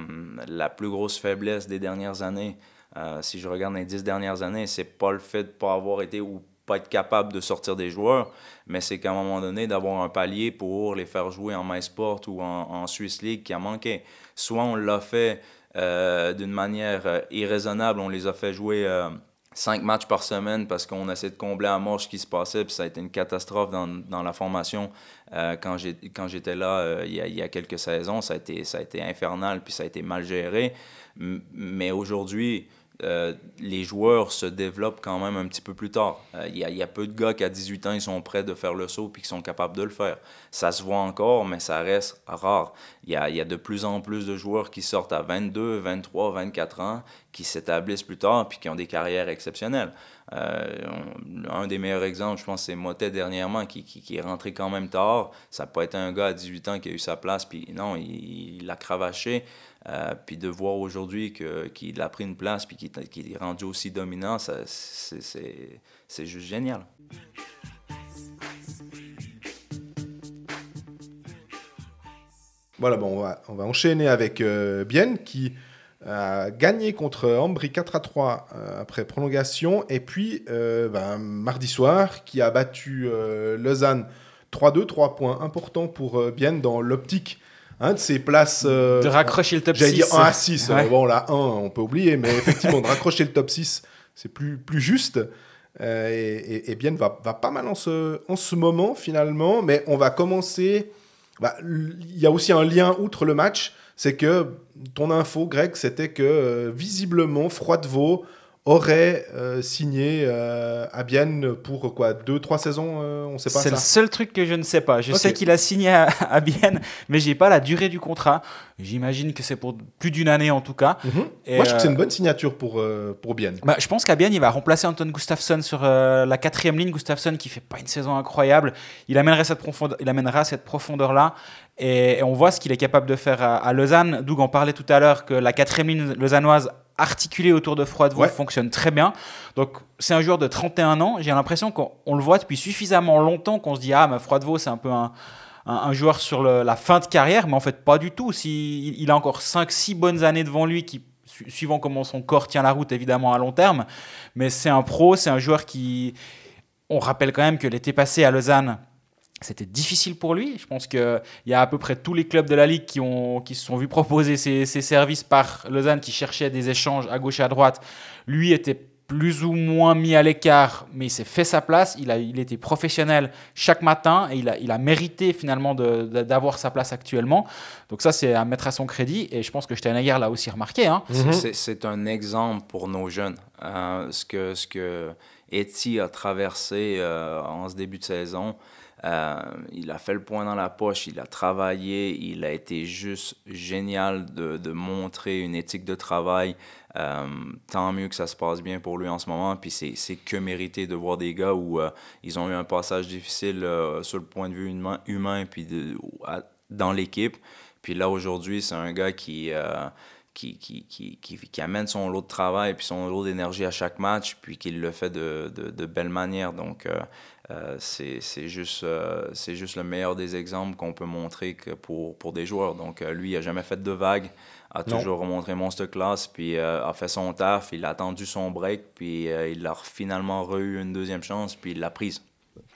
la plus grosse faiblesse des dernières années, euh, si je regarde les dix dernières années, c'est pas le fait de pas avoir été ou pas être capable de sortir des joueurs, mais c'est qu'à un moment donné, d'avoir un palier pour les faire jouer en MySport ou en, en Swiss League qui a manqué. Soit on l'a fait euh, d'une manière euh, irraisonnable, on les a fait jouer 5 cinq matchs par semaine parce qu'on essaie de combler à mort ce qui se passait, puis ça a été une catastrophe dans, la formation quand j'étais là il y, a, quelques saisons. Ça a été, infernal, puis ça a été mal géré. mais aujourd'hui, euh, les joueurs se développent quand même un petit peu plus tard. Euh, il y, a peu de gars qui, à 18 ans, ils sont prêts de faire le saut puis qui sont capables de le faire. Ça se voit encore, mais ça reste rare. Il y a, de plus en plus de joueurs qui sortent à 22, 23, 24 ans, qui s'établissent plus tard puis qui ont des carrières exceptionnelles. Euh, un des meilleurs exemples, je pense, c'est Motet dernièrement, qui, est rentré quand même tard. Ça peut être un gars à 18 ans qui a eu sa place, puis non, il l'a cravaché. Euh, puis de voir aujourd'hui qu'il a pris une place puis qu'il est rendu aussi dominant, c'est juste génial. Voilà, bon, on va, enchaîner avec Bien euh, Bienne qui a gagné contre Ambry 4 à 3 euh, après prolongation. Et puis, ben, mardi soir, qui a battu Lausanne 3-2, 3 points importants pour Bienne dans l'optique Hein, de ces places. Euh, de raccrocher le top 6. J'allais dit 1 à 6. Hein, bon, là, 1, on peut oublier, mais effectivement, de raccrocher le top 6, c'est plus, plus juste. Euh, et, Bien va, va, pas mal en ce, en ce moment, finalement, mais on va commencer. Bah, il y a aussi un lien outre le match, c'est que ton info, Greg, c'était que euh, visiblement, Froidevaux aurait euh, signé à euh, Bienne pour quoi deux trois saisons euh, on sait pas c'est le seul truc que je ne sais pas je sais qu'il a signé à, Bienne mais j'ai pas la durée du contrat j'imagine que c'est pour plus d'une année en tout cas mhm. moi je trouve que c'est une bonne signature pour pour Bienne bah, je pense qu'à Bienne il va remplacer Anton Gustafsson sur la quatrième ligne Gustafsson qui fait pas une saison incroyable il amènera cette profondeur il amènera cette profondeur là et, on voit ce qu'il est capable de faire à, Lausanne. Doug en parlait tout à l'heure que la quatrième ligne lausannoise articulée autour de Froidevaux fonctionne très bien. Donc c'est un joueur de 31 ans. J'ai l'impression qu'on le voit depuis suffisamment longtemps qu'on se dit ah mais Froidevaux c'est un peu un, joueur sur la fin de carrière, mais en fait pas du tout. Si, il, a encore 5-6 bonnes années devant lui qui suivant comment son corps tient la route évidemment à long terme, mais c'est un pro, c'est un joueur qui... On rappelle quand même que l'été passé à Lausanne, c'était difficile pour lui. Je pense qu'il y a à peu près tous les clubs de la Ligue qui, ont, qui se sont vus proposer ces services par Lausanne, qui cherchaient des échanges à gauche et à droite. Lui était plus ou moins mis à l'écart, mais il s'est fait sa place. Il, a, il était professionnel chaque matin et il a, il a mérité finalement d'avoir sa place actuellement. Donc ça, c'est à mettre à son crédit. Et je pense que Guerre l'a aussi remarqué. Hein. Mhm. C'est un exemple pour nos jeunes. Hein. ce que, ce que Eti a traversé euh, en ce début de saison, euh, il a fait le point dans la poche, il a travaillé, il a été juste génial de, de montrer une éthique de travail. Euh, tant mieux que ça se passe bien pour lui en ce moment. Puis c'est que mérité de voir des gars où euh, ils ont eu un passage difficile sur le point de vue humain, puis de, dans l'équipe. Puis là, aujourd'hui, c'est un gars qui. Qui, qui, qui, qui, amène son lot de travail puis son lot d'énergie à chaque match, puis qu'il le fait de, de, de, belle manière. Donc, euh, c'est juste, euh, c'est juste le meilleur des exemples qu'on peut montrer que pour, pour des joueurs. Donc, euh, lui, il n'a jamais fait de vague, a toujours remontré Monster Class, puis a fait son taf, il a attendu son break, puis il a finalement re une deuxième chance, puis il l'a prise.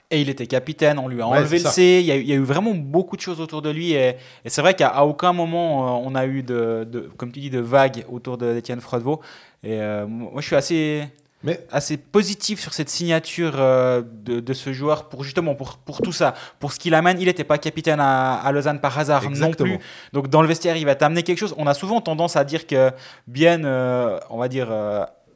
Et il était capitaine, on lui a enlevé le C, il y a, eu vraiment beaucoup de choses autour de lui. Et, c'est vrai qu'à aucun moment on a eu, de, comme tu dis, de vagues autour d'Étienne Frodevaux. Froidevaux. Et moi, je suis assez assez positif sur cette signature euh, de, ce joueur pour justement pour, pour tout ça, pour ce qu'il amène. Il n'était pas capitaine à, Lausanne par hasard non plus. Donc dans le vestiaire, il va t'amener quelque chose. On a souvent tendance à dire que bien, euh, on va dire.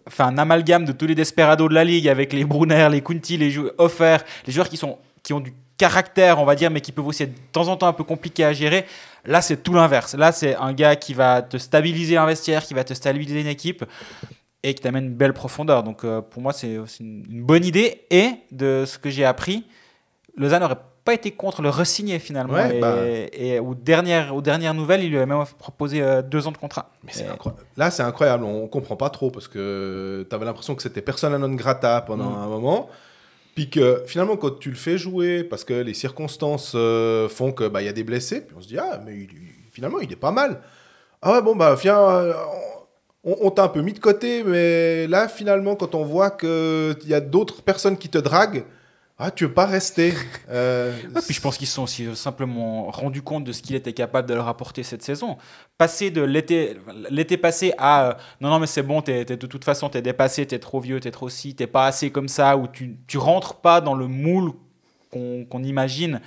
enfin euh, un amalgame de tous les desperados de la ligue avec les Brunner, les Kunti, les joueurs offerts, les joueurs qui sont qui ont du caractère, on va dire, mais qui peuvent aussi être de temps en temps un peu compliqués à gérer. Là, c'est tout l'inverse. Là, c'est un gars qui va te stabiliser un vestiaire, qui va te stabiliser une équipe et qui t'amène une belle profondeur. Donc euh, pour moi, c'est une, bonne idée. Et de ce que j'ai appris, Lausanne n'aurait pas été contre le resigner finalement. et, aux, bah. dernières, aux, dernières, nouvelles, il lui a même proposé euh, deux ans de contrat. Mais Là, c'est incroyable. On comprend pas trop parce que tu avais l'impression que c'était personne à non grata pendant mm. un moment. Puis que finalement, quand tu le fais jouer, parce que les circonstances euh, font qu'il bah, y a des blessés, puis on se dit, ah, mais finalement, il est pas mal. Ah bon, bah, viens, on, t'a un peu mis de côté, mais là, finalement, quand on voit qu'il y a d'autres personnes qui te draguent, ah, tu veux pas rester. Euh, puis je pense qu'ils se sont aussi euh, simplement rendus compte de ce qu'il était capable de leur apporter cette saison. Passer de l'été, passé à euh, non, non, mais c'est bon, de toute façon, t'es dépassé, t'es trop vieux, t'es trop si, t'es pas assez comme ça, ou tu, tu rentres pas dans le moule qu'on imagine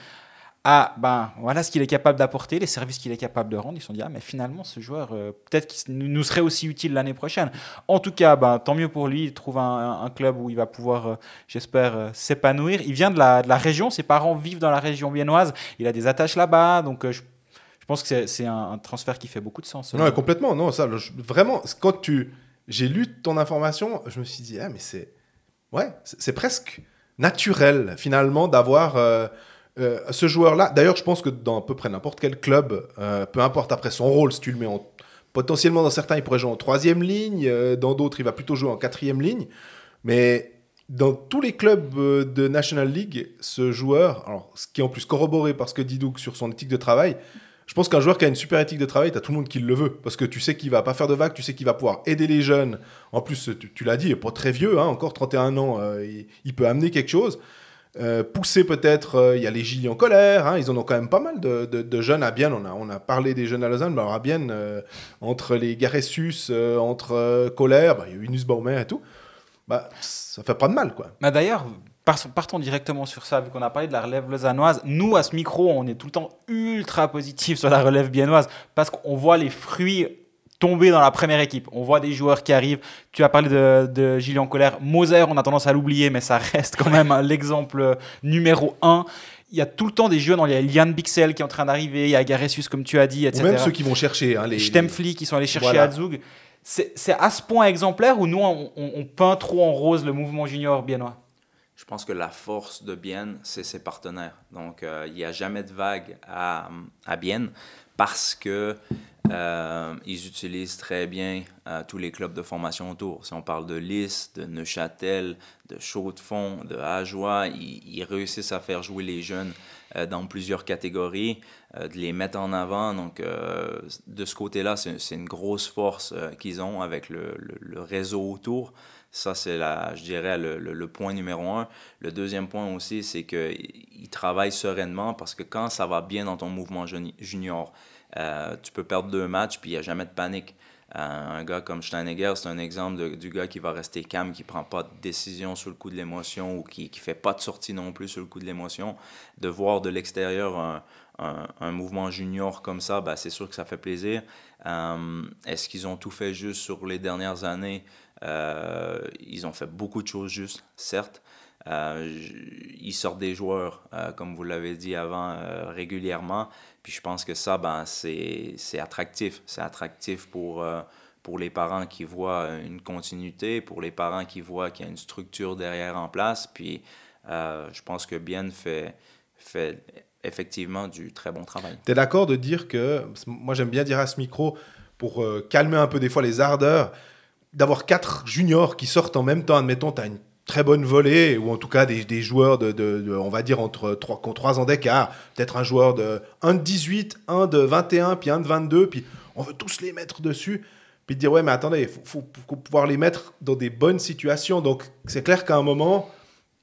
ah ben voilà ce qu'il est capable d'apporter, les services qu'il est capable de rendre, ils se sont dit ah mais finalement ce joueur euh, peut-être qu'il nous serait aussi utile l'année prochaine. En tout cas ben tant mieux pour lui, il trouve un, club où il va pouvoir euh, j'espère euh, s'épanouir. Il vient de la, région, ses parents vivent dans la région viennoise, il a des attaches là-bas donc je, pense que c'est un, transfert qui fait beaucoup de sens. Non complètement non ça vraiment quand tu j'ai lu ton information je me suis dit ah mais c'est ouais c'est presque naturel finalement d'avoir euh, ce joueur-là, d'ailleurs, je pense que dans à peu près n'importe quel club, euh, peu importe après son rôle, si tu le mets Potentiellement, dans certains, il pourrait jouer en troisième ligne, euh, dans d'autres, il va plutôt jouer en quatrième ligne. Mais dans tous les clubs de National League, ce joueur, ce qui est en plus corroboré par ce que dit Doug sur son éthique de travail, je pense qu'un joueur qui a une super éthique de travail, tu as tout le monde qui le veut. Parce que tu sais qu'il va pas faire de vagues, tu sais qu'il va pouvoir aider les jeunes. En plus, tu, l'as dit, il n'est pas très vieux, hein, encore 31 ans, il peut amener quelque chose. Euh, poussé peut-être, euh, il y a les Gilles en colère, hein, ils en ont quand même pas mal de, jeunes à bien on a, on a parlé des jeunes à Lausanne, mais à euh, entre les Garessus, entre colère, bah, il y a eu Baumer et tout, bah, ça fait pas de mal. quoi. Bah D'ailleurs, partons directement sur ça, vu qu'on a parlé de la relève lausannoise. Nous, à ce micro, on est tout le temps ultra positif sur la relève biennoise parce qu'on voit les fruits tomber dans la première équipe. On voit des joueurs qui arrivent. Tu as parlé de, de Gillian Colère. Moser, on a tendance à l'oublier, mais ça reste quand même l'exemple numéro un. Il y a tout le temps des jeunes. Il y a Lian Bixel qui est en train d'arriver. Il y a Garesius, comme tu as dit, etc. même ceux qui vont chercher. Hein, les Stemfli qui sont allés chercher voilà. C'est à ce point exemplaire ou nous, on, peint trop en rose le mouvement junior biennois je pense que la force de Bienne, c'est ses partenaires. Donc, euh, il n'y a jamais de vague à, à parce que euh, ils utilisent très bien euh, tous les clubs de formation autour. Si on parle de Lys, de Neuchâtel, de Chaux-de-Fonds, de Ajoie, ils, réussissent à faire jouer les jeunes euh, dans plusieurs catégories, de les mettre en avant. Donc, de ce côté-là, c'est une grosse force qu'ils ont avec le, le, réseau autour. Ça, c'est, je dirais, le, le, point numéro un. Le deuxième point aussi, c'est qu'ils travaillent sereinement parce que quand ça va bien dans ton mouvement junior, euh, tu peux perdre deux matchs, puis il n'y a jamais de panique. Euh, un gars comme Steinegger, c'est un exemple de, du gars qui va rester calme, qui ne prend pas de décision sur le coup de l'émotion ou qui ne fait pas de sortie non plus sur le coup de l'émotion. De voir de l'extérieur un, mouvement junior comme ça, ben, c'est sûr que ça fait plaisir. Euh, est-ce qu'ils ont tout fait juste sur les dernières années Ils ont fait beaucoup de choses juste, certes. ils sortent des joueurs, comme vous l'avez dit avant, régulièrement. Puis je pense que ça, ben, c'est attractif. C'est attractif pour, euh, pour les parents qui voient une continuité, pour les parents qui voient qu'il y a une structure derrière en place. Puis euh, je pense que Bien fait, fait effectivement du très bon travail. Tu es d'accord de dire que, moi j'aime bien dire à ce micro, pour euh, calmer un peu des fois les ardeurs, d'avoir quatre juniors qui sortent en même temps, admettons, tu une très bonne volée, ou en tout cas des, des joueurs de, de, on va dire, entre trois en 3 ans d'écart. Peut-être un joueur de 1 de 18, 1 de 21, puis 1 de 22, puis on veut tous les mettre dessus. Puis dire, ouais, mais attendez, il faut, pouvoir les mettre dans des bonnes situations. Donc, c'est clair qu'à un moment,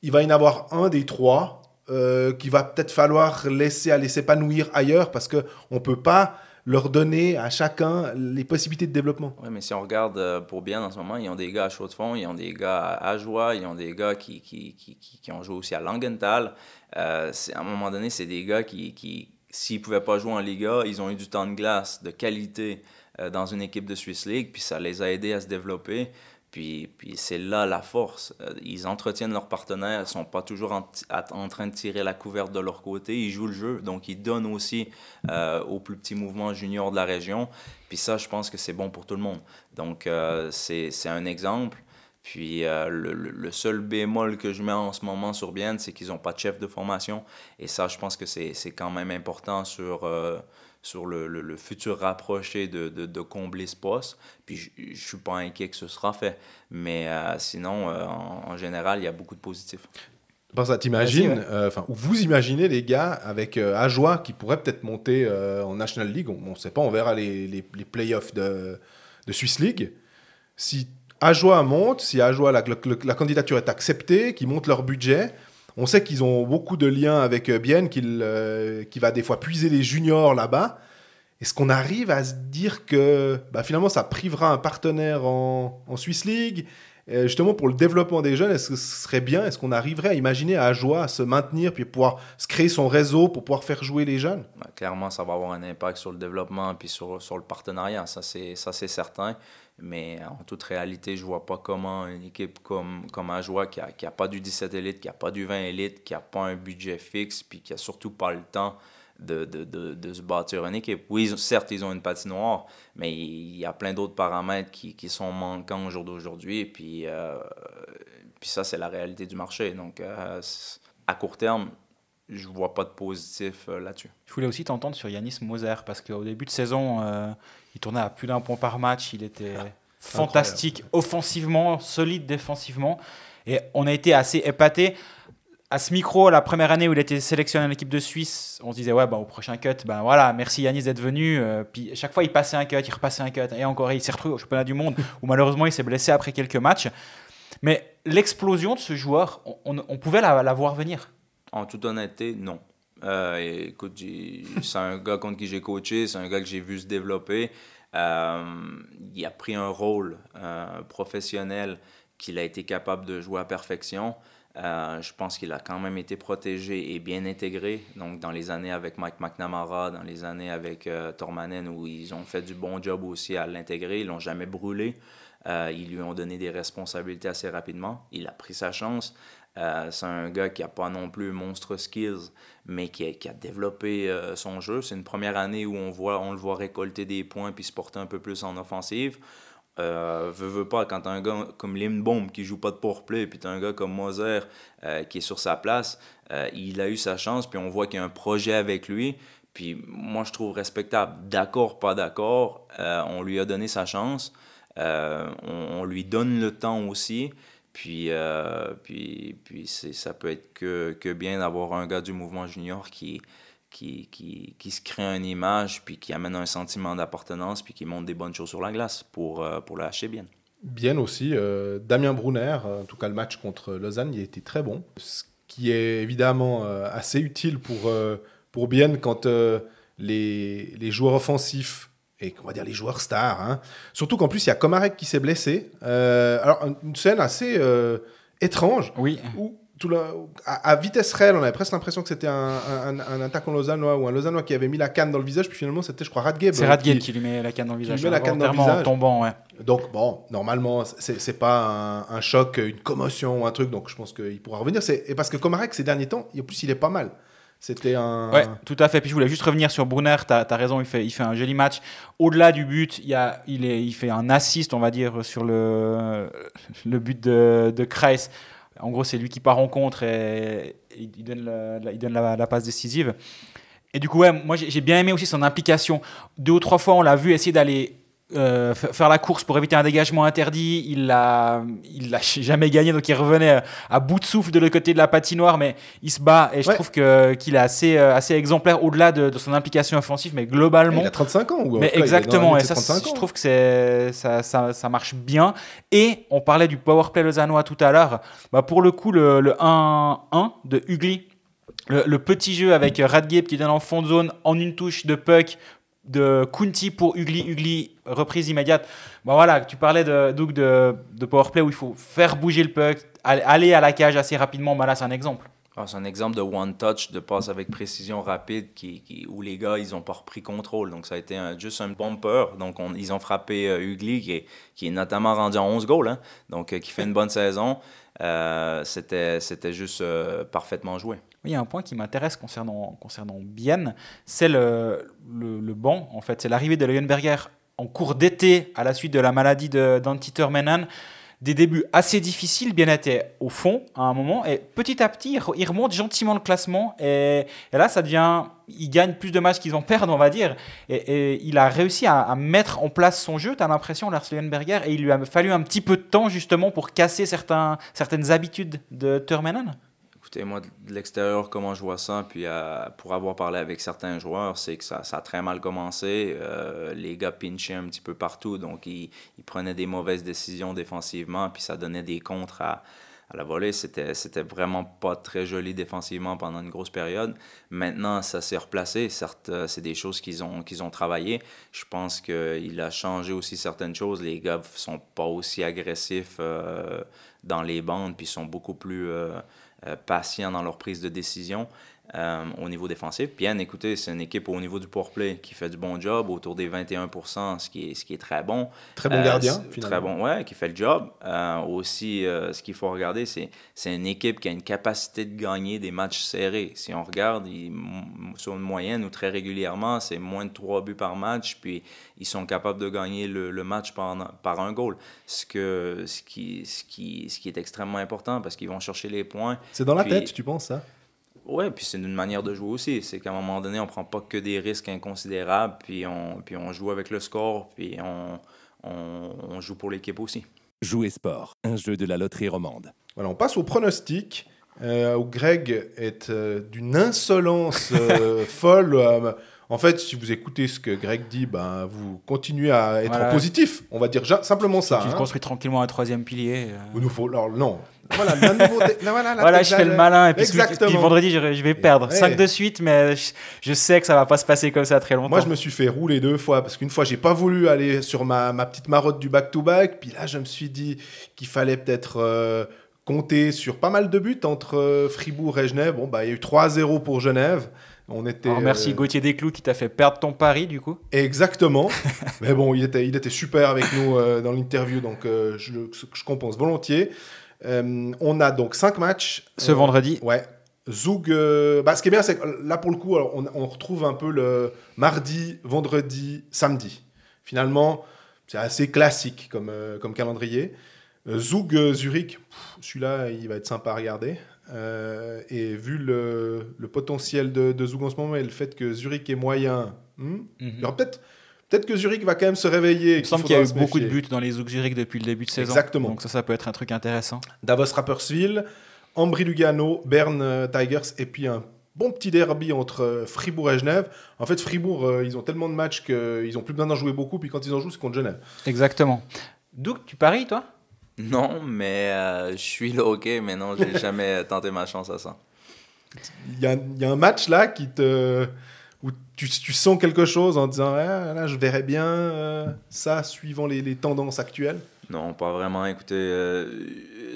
il va y en avoir un des trois euh, qui va peut-être falloir laisser laisser s'épanouir ailleurs parce qu'on ne peut pas leur donner à chacun les possibilités de développement. Oui, mais si on regarde euh, pour bien en ce moment, ils ont des gars à chaud de fonds ils ont des gars à Joie, ils ont des gars qui, qui, qui, qui ont joué aussi à Langenthal. Euh, à un moment donné, c'est des gars qui, qui s'ils ne pouvaient pas jouer en Liga, ils ont eu du temps de glace de qualité euh, dans une équipe de Swiss League, puis ça les a aidés à se développer. Puis, puis c'est là la force. Euh, ils entretiennent leurs partenaires, ils ne sont pas toujours en, train de tirer la couverte de leur côté, ils jouent le jeu. Donc, ils donnent aussi euh, aux plus petits mouvements juniors de la région. Puis ça, je pense que c'est bon pour tout le monde. Donc, euh, c'est un exemple. Puis le, le, seul bémol que je mets en ce moment sur Bienne, c'est qu'ils n'ont pas de chef de formation. Et ça, je pense que c'est quand même important sur sur le, le, futur rapproché de, de, combler ce poste. Puis je ne suis pas inquiet que ce sera fait. Mais euh, sinon, euh, en, général, il y a beaucoup de positifs. t'imagines, euh, enfin, vous imaginez les gars avec Ajoie qui pourrait peut-être monter en National League. On ne sait pas, on verra les, les, les playoffs de, de Swiss League. Si Ajoie monte, si Ajoie, la, la, candidature est acceptée, qu'ils montent leur budget, on sait qu'ils ont beaucoup de liens avec euh, Bien, qu'il euh, va des fois puiser les juniors là-bas. Est-ce qu'on arrive à se dire que bah, finalement ça privera un partenaire en, en Swiss League euh, Justement pour le développement des jeunes, est-ce que ce serait bien Est-ce qu'on arriverait à imaginer à joie à se maintenir puis pouvoir se créer son réseau pour pouvoir faire jouer les jeunes bah, Clairement, ça va avoir un impact sur le développement puis sur, sur le partenariat, ça c'est certain. Mais euh, en toute réalité, je vois pas comment une équipe comme, comme Ajoie, qui n'a qui a pas du 17 élite, qui n'a pas du 20 élite, qui n'a pas un budget fixe, puis qui a surtout pas le temps de, de, de, de se bâtir une équipe. Oui, certes, ils ont une patinoire, mais il y a plein d'autres paramètres qui, qui, sont manquants au jour d'aujourd'hui. Puis, euh, puis ça, c'est la réalité du marché. Donc, euh, à court terme, je vois pas de positif là-dessus. Je voulais aussi t'entendre sur Yanis Moser, parce qu'au début de saison, il tournait à plus d'un point par match. Il était ah, fantastique offensivement, solide défensivement. Et on a été assez épaté. À ce micro, la première année où il était sélectionné en équipe de Suisse, on se disait ouais bah au prochain cut, ben voilà, merci Yanis d'être venu. Euh, puis chaque fois il passait un cut, il repassait un cut, et encore il s'est retrouvé au championnat du monde où malheureusement il s'est blessé après quelques matchs. Mais l'explosion de ce joueur, on, pouvait la voir venir. En toute honnêteté, non. Euh, écoute, c'est un gars contre qui j'ai coaché, c'est un gars que j'ai vu se développer. Euh, il a pris un rôle euh, professionnel qu'il a été capable de jouer à perfection. je pense qu'il a quand même été protégé et bien intégré. Donc, dans les années avec Mike McNamara, dans les années avec Tormanen, où ils ont fait du bon job aussi à l'intégrer, ils l'ont jamais brûlé. ils lui ont donné des responsabilités assez rapidement. Il a pris sa chance. Euh, c'est un gars qui n'a pas non plus monstre skills, mais qui a, développé euh, son jeu. C'est une première année où on, voit, on le voit récolter des points puis se porter un peu plus en offensive. Euh, veux, veux pas, quand t'as un gars comme Limbaum qui joue pas de pour-play, puis t'as un gars comme Moser euh, qui est sur sa place, il a eu sa chance, puis on voit qu'il y a un projet avec lui. Puis moi, je trouve respectable. D'accord, pas d'accord, on lui a donné sa chance. on, lui donne le temps aussi. Euh, puis, puis, puis ça peut être que, que bien d'avoir un gars du mouvement junior qui, qui, qui, qui, se crée une image, puis qui amène un sentiment d'appartenance, puis qui monte des bonnes choses sur la glace pour, euh, pour le hacher bien. Bien aussi, euh, Damien Brunner, en tout cas le match contre Lausanne, il a été très bon, ce qui est évidemment assez utile pour, pour Bien quand les, les, joueurs offensifs et on va dire les joueurs stars. Hein. Surtout qu'en plus, il y a Komarek qui s'est blessé. Euh, alors, une scène assez euh, étrange. Oui. Où, tout à, vitesse réelle, on avait presque l'impression que c'était un, un, un, attaquant lausannois ou un lausannois qui avait mis la canne dans le visage, puis finalement c'était, je crois, Radgeb. C'est Radgeb qui, lui met la canne dans le visage. Il met la hein, canne dans le visage. En tombant, ouais. Donc, bon, normalement, c'est pas un, choc, une commotion ou un truc, donc je pense qu'il pourra revenir. Et parce que Komarek, ces derniers temps, en plus, il est pas mal. C'était un. Ouais, tout à fait. Puis je voulais juste revenir sur Brunner. Tu as, raison, il fait, il fait un joli match. Au-delà du but, il, y a, il, est, il fait un assist, on va dire, sur le, le but de, de Kreis. En gros, c'est lui qui part en contre et il donne, la, il donne passe décisive. Et du coup, moi j'ai bien aimé aussi son implication. Deux ou trois fois, on l'a vu essayer d'aller euh, faire la course pour éviter un dégagement interdit. Il l'a, il l'a jamais gagné, donc il revenait euh, à bout de souffle de l'autre côté de la patinoire, mais il se bat et je trouve que, qu'il est assez, euh, assez exemplaire au-delà de, son implication offensive, mais globalement. il a 35 ans ou exactement, et ça, je trouve que c'est, ça, ça, marche bien. Et on parlait du powerplay lausannois tout à l'heure. Bah, pour le coup, le, 1-1 de Ugly Le, petit jeu avec Radgeb qui donne en fond de zone en une touche de puck de Kunti pour Ugly, Ugly, reprise immédiate. voilà, tu parlais de, donc de, de powerplay où il faut faire bouger le puck, aller à la cage assez rapidement. Bah, là, c'est un exemple. Ah, c'est un exemple de one touch, de passe avec précision rapide, qui, qui où les gars, ils n'ont pas repris contrôle. Donc, ça a été un, juste un bumper. Donc, ils ont frappé euh, Ugly, qui est, qui est, notamment rendu en 11 goals, hein. donc euh, qui fait une bonne saison. Euh, c'était, juste euh, parfaitement joué. il y a un point qui m'intéresse concernant, concernant c'est le, le, banc, en fait. C'est l'arrivée de Leuenberger en cours d'été à la suite de la maladie de, d'Antiter Menan des débuts assez difficiles. Bien été, au fond à un moment et petit à petit, il remonte gentiment le classement et, là, ça devient. Il gagne plus de matchs qu'ils en perdent, on va dire. Et, il a réussi à, mettre en place son jeu, tu as l'impression, Lars Berger, et il lui a fallu un petit peu de temps justement pour casser certaines habitudes de Thurmanen moi, de l'extérieur, comment je vois ça, puis euh, pour avoir parlé avec certains joueurs, c'est que ça, a très mal commencé. Euh, les gars pinchaient un petit peu partout, donc ils, prenaient des mauvaises décisions défensivement, puis ça donnait des contres à, la volée. C'était, c'était vraiment pas très joli défensivement pendant une grosse période. Maintenant, ça s'est replacé. Certes, euh, c'est des choses qu'ils ont, qu'ils ont travaillé. Je pense qu'il a changé aussi certaines choses. Les gars sont pas aussi agressifs dans les bandes, puis sont beaucoup plus... Euh, patients dans leur prise de décision, euh, au niveau défensif. Puis, écoutez, c'est une équipe au niveau du play qui fait du bon job, autour des 21 ce qui est, ce qui est très bon. Très bon gardien, euh, Très bon, ouais, qui fait le job. Euh, aussi, ce qu'il faut regarder, c'est, c'est une équipe qui a une capacité de gagner des matchs serrés. Si on regarde, ils, sur une moyenne ou très régulièrement, c'est moins de trois buts par match, puis ils sont capables de gagner le, match par, un goal. Ce, ce, qui, est extrêmement important parce qu'ils vont chercher les points. C'est dans la tête, tu penses, ça Ouais, puis c'est une manière de jouer aussi. C'est qu'à un moment donné, on prend pas que des risques inconsidérables, puis on, puis on joue avec le score, puis on, joue pour l'équipe aussi. Jouer sport, un jeu de la loterie romande. Voilà, on passe au pronostic, euh, où Greg est euh, d'une insolence euh, folle. en fait, si vous écoutez ce que Greg dit, ben, vous continuez à être positif. On va dire simplement ça. Il hein. tranquillement un troisième pilier. Il nous faut, non, voilà, voilà, je fais le malin. Et puis, vendredi, je, vais perdre. 5 de suite, mais je, sais que ça va pas se passer comme ça très longtemps. Moi, je me suis fait rouler deux fois parce qu'une fois, j'ai pas voulu aller sur ma, petite marotte du back-to-back. puis là, je me suis dit qu'il fallait peut-être. Euh, compter sur pas mal de buts entre euh, Fribourg et Genève. Bon, bah, il y a eu 3-0 pour Genève. On était, ah, merci euh, Gauthier Desclous qui t'a fait perdre ton pari du coup. Exactement. Mais bon, il était, il était super avec nous dans l'interview, donc je, je, compense volontiers. Euh, on a donc 5 matchs. Ce euh, vendredi Ouais. Zoug. Euh, bah, ce qui est bien, c'est que là, pour le coup, on, retrouve un peu le mardi, vendredi, samedi. Finalement, c'est assez classique comme, comme calendrier. Zoug Zurich, celui-là, il va être sympa à regarder. et vu le, potentiel de, de, Zoug en ce moment et le fait que Zurich est moyen, hmm, mhm. il y aura peut-être Peut-être que Zurich va quand même se réveiller. Il, semble qu'il y a eu beaucoup de buts dans les Zouk Zurich depuis le début de saison. Exactement. Donc ça, ça peut être un truc intéressant. Davos Rapperswil, Ambry Lugano, Berne euh, Tigers et puis un bon petit derby entre euh, Fribourg et Genève. En fait, Fribourg, euh, ils ont tellement de matchs qu'ils n'ont plus besoin d'en jouer beaucoup, puis quand ils en jouent, c'est contre Genève. Exactement. Doug, tu paries, toi Non, mais je suis le hockey, mais non, j'ai jamais tenté ma chance à ça. Il y, a un match là qui te ou tu, sens quelque chose en disant ah, là, je verrais bien euh, ça suivant les, tendances actuelles Non, pas vraiment. Écoutez, euh,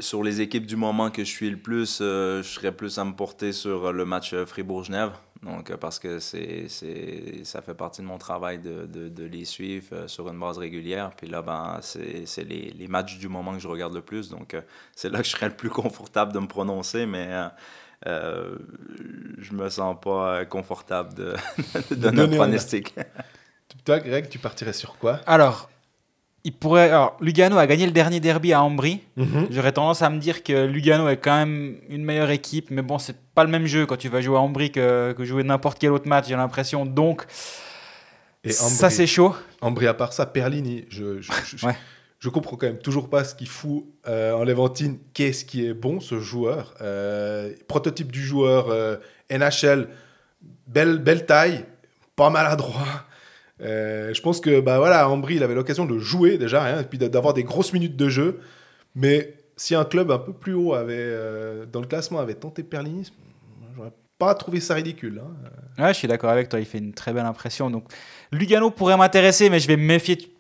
sur les équipes du moment que je suis le plus, euh, je serais plus à me porter sur le match Fribourg-Genève. Donc, parce que c'est, c'est, ça fait partie de mon travail de, les suivre sur une base régulière. Puis là, ben, c'est, c'est les, les, matchs du moment que je regarde le plus. Donc, c'est là que je serais le plus confortable de me prononcer. Mais euh, je me sens pas euh, confortable de, donner un pronostic. Toi, Greg, tu partirais sur quoi Alors, il pourrait. Alors, Lugano a gagné le dernier derby à Ambry. Mhm. J'aurais tendance à me dire que Lugano est quand même une meilleure équipe, mais bon, c'est pas le même jeu quand tu vas jouer à Ambry que, que jouer n'importe quel autre match, j'ai l'impression. Donc, Et ça c'est chaud. Ambry, à part ça, Perlini. Je, je comprends quand même toujours pas ce qu'il fout euh, en Léventine. Qu'est-ce qui est bon, ce joueur euh, Prototype du joueur euh, NHL, belle, belle taille, pas maladroit. je pense que bah voilà, il avait l'occasion de jouer déjà, hein, et puis d'avoir des grosses minutes de jeu. Mais si un club un peu plus haut avait, dans le classement avait tenté je n'aurais pas trouvé ça ridicule. Hein. Ouais, je suis d'accord avec toi, il fait une très belle impression. Donc Lugano pourrait m'intéresser, mais je vais me méfier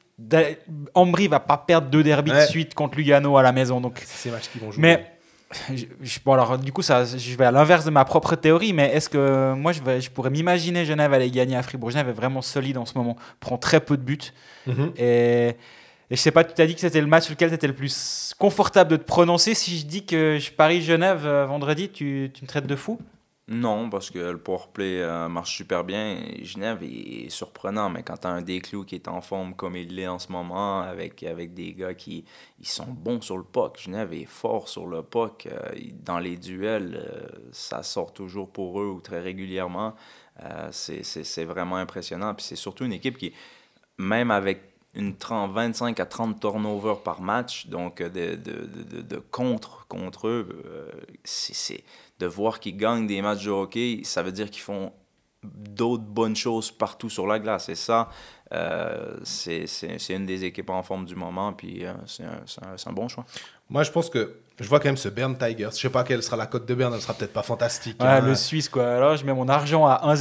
Ambry va pas perdre deux derbys de suite contre Lugano à la maison. Donc c'est ces matchs qui vont jouer. Mais je, alors du coup ça, je vais à l'inverse de ma propre théorie, mais est-ce que moi je, vais, je pourrais m'imaginer Genève aller gagner à Fribourg Genève est vraiment solide en ce moment, prend très peu de buts mhm. et je sais pas, tu t'as dit que c'était le match sur lequel étais le plus confortable de te prononcer. Si je dis que je parie Genève euh, vendredi, tu, tu me traites de fou non, parce que le powerplay play euh, marche super bien. Genève est surprenant, mais quand tu as un déclou qui est en forme comme il l'est en ce moment, avec, avec des gars qui ils sont bons sur le puck, Genève est fort sur le puck. Euh, dans les duels, euh, ça sort toujours pour eux ou très régulièrement. c'est vraiment impressionnant. Puis c'est surtout une équipe qui, même avec une 25 à 30 turnovers par match, donc de, de, de contre contre eux, c'est de voir qu'ils gagnent des matchs de hockey, ça veut dire qu'ils font d'autres bonnes choses partout sur la glace. Et ça, euh, c'est une des équipes en forme du moment, puis euh, c'est un, bon choix. Moi, je pense que je vois quand même ce Bern Tigers. Je sais pas quelle sera la cote de Bern, elle sera peut-être pas fantastique. Hein. Le Suisse, quoi. Alors, je mets mon argent à 1-0-1.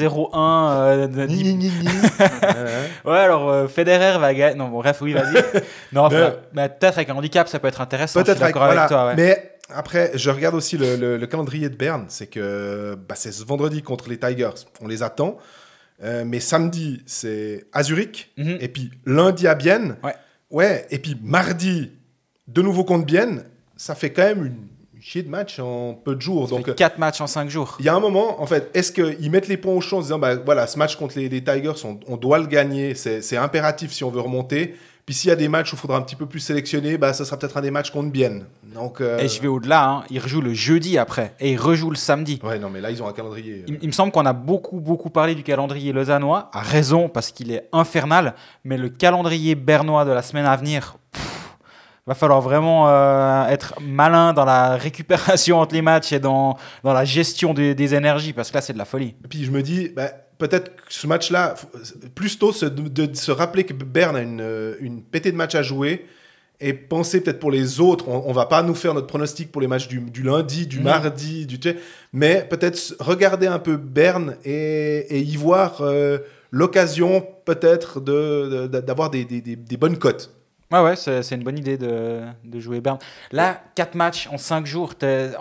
Euh, ouais, alors Federer va gagner. Non, bon, bref, oui, vas-y. non, mais bah, peut-être avec un handicap, ça peut être intéressant. Peut-être avec, toi. Mais après, je regarde aussi le, calendrier de Berne. C'est que bah, c'est ce vendredi contre les Tigers. On les attend. Euh, mais samedi, c'est à Zurich. Mhm. Et puis lundi à Bienne. Ouais. Et puis mardi, de nouveau contre Bienne. Ça fait quand même une chier de matchs en peu de jours. donc, quatre 4 matchs en 5 jours. Il y a un moment, en fait, est-ce qu'ils mettent les points au champ en disant, bah, voilà, ce match contre les, Tigers, on, doit le gagner, c'est impératif si on veut remonter. Puis s'il y a des matchs où il faudra un petit peu plus sélectionner, bah, ça sera peut-être un des matchs contre Bienne. Donc, euh, Et je vais au-delà, hein. ils rejouent le jeudi après, et ils rejouent le samedi. Ouais, non, mais là, ils ont un calendrier. Euh. Il, me semble qu'on a beaucoup, beaucoup parlé du calendrier lausannois, à raison, parce qu'il est infernal, mais le calendrier bernois de la semaine à venir va falloir vraiment euh, être malin dans la récupération entre les matchs et dans, dans la gestion des, énergies, parce que là, c'est de la folie. Et puis je me dis, bah, peut-être que ce match-là, plus tôt se, de, se rappeler que Berne a une, euh, une pétée de match à jouer et penser peut-être pour les autres, on, on, va pas nous faire notre pronostic pour les matchs du, du lundi, du mmh. mardi, du mais peut-être regarder un peu Berne et, y voir euh, l'occasion peut-être d'avoir de, d'avoir des, des, bonnes cotes. Ouais, ouais, c'est une bonne idée de, jouer Berne. Là, 4 matchs en 5 jours,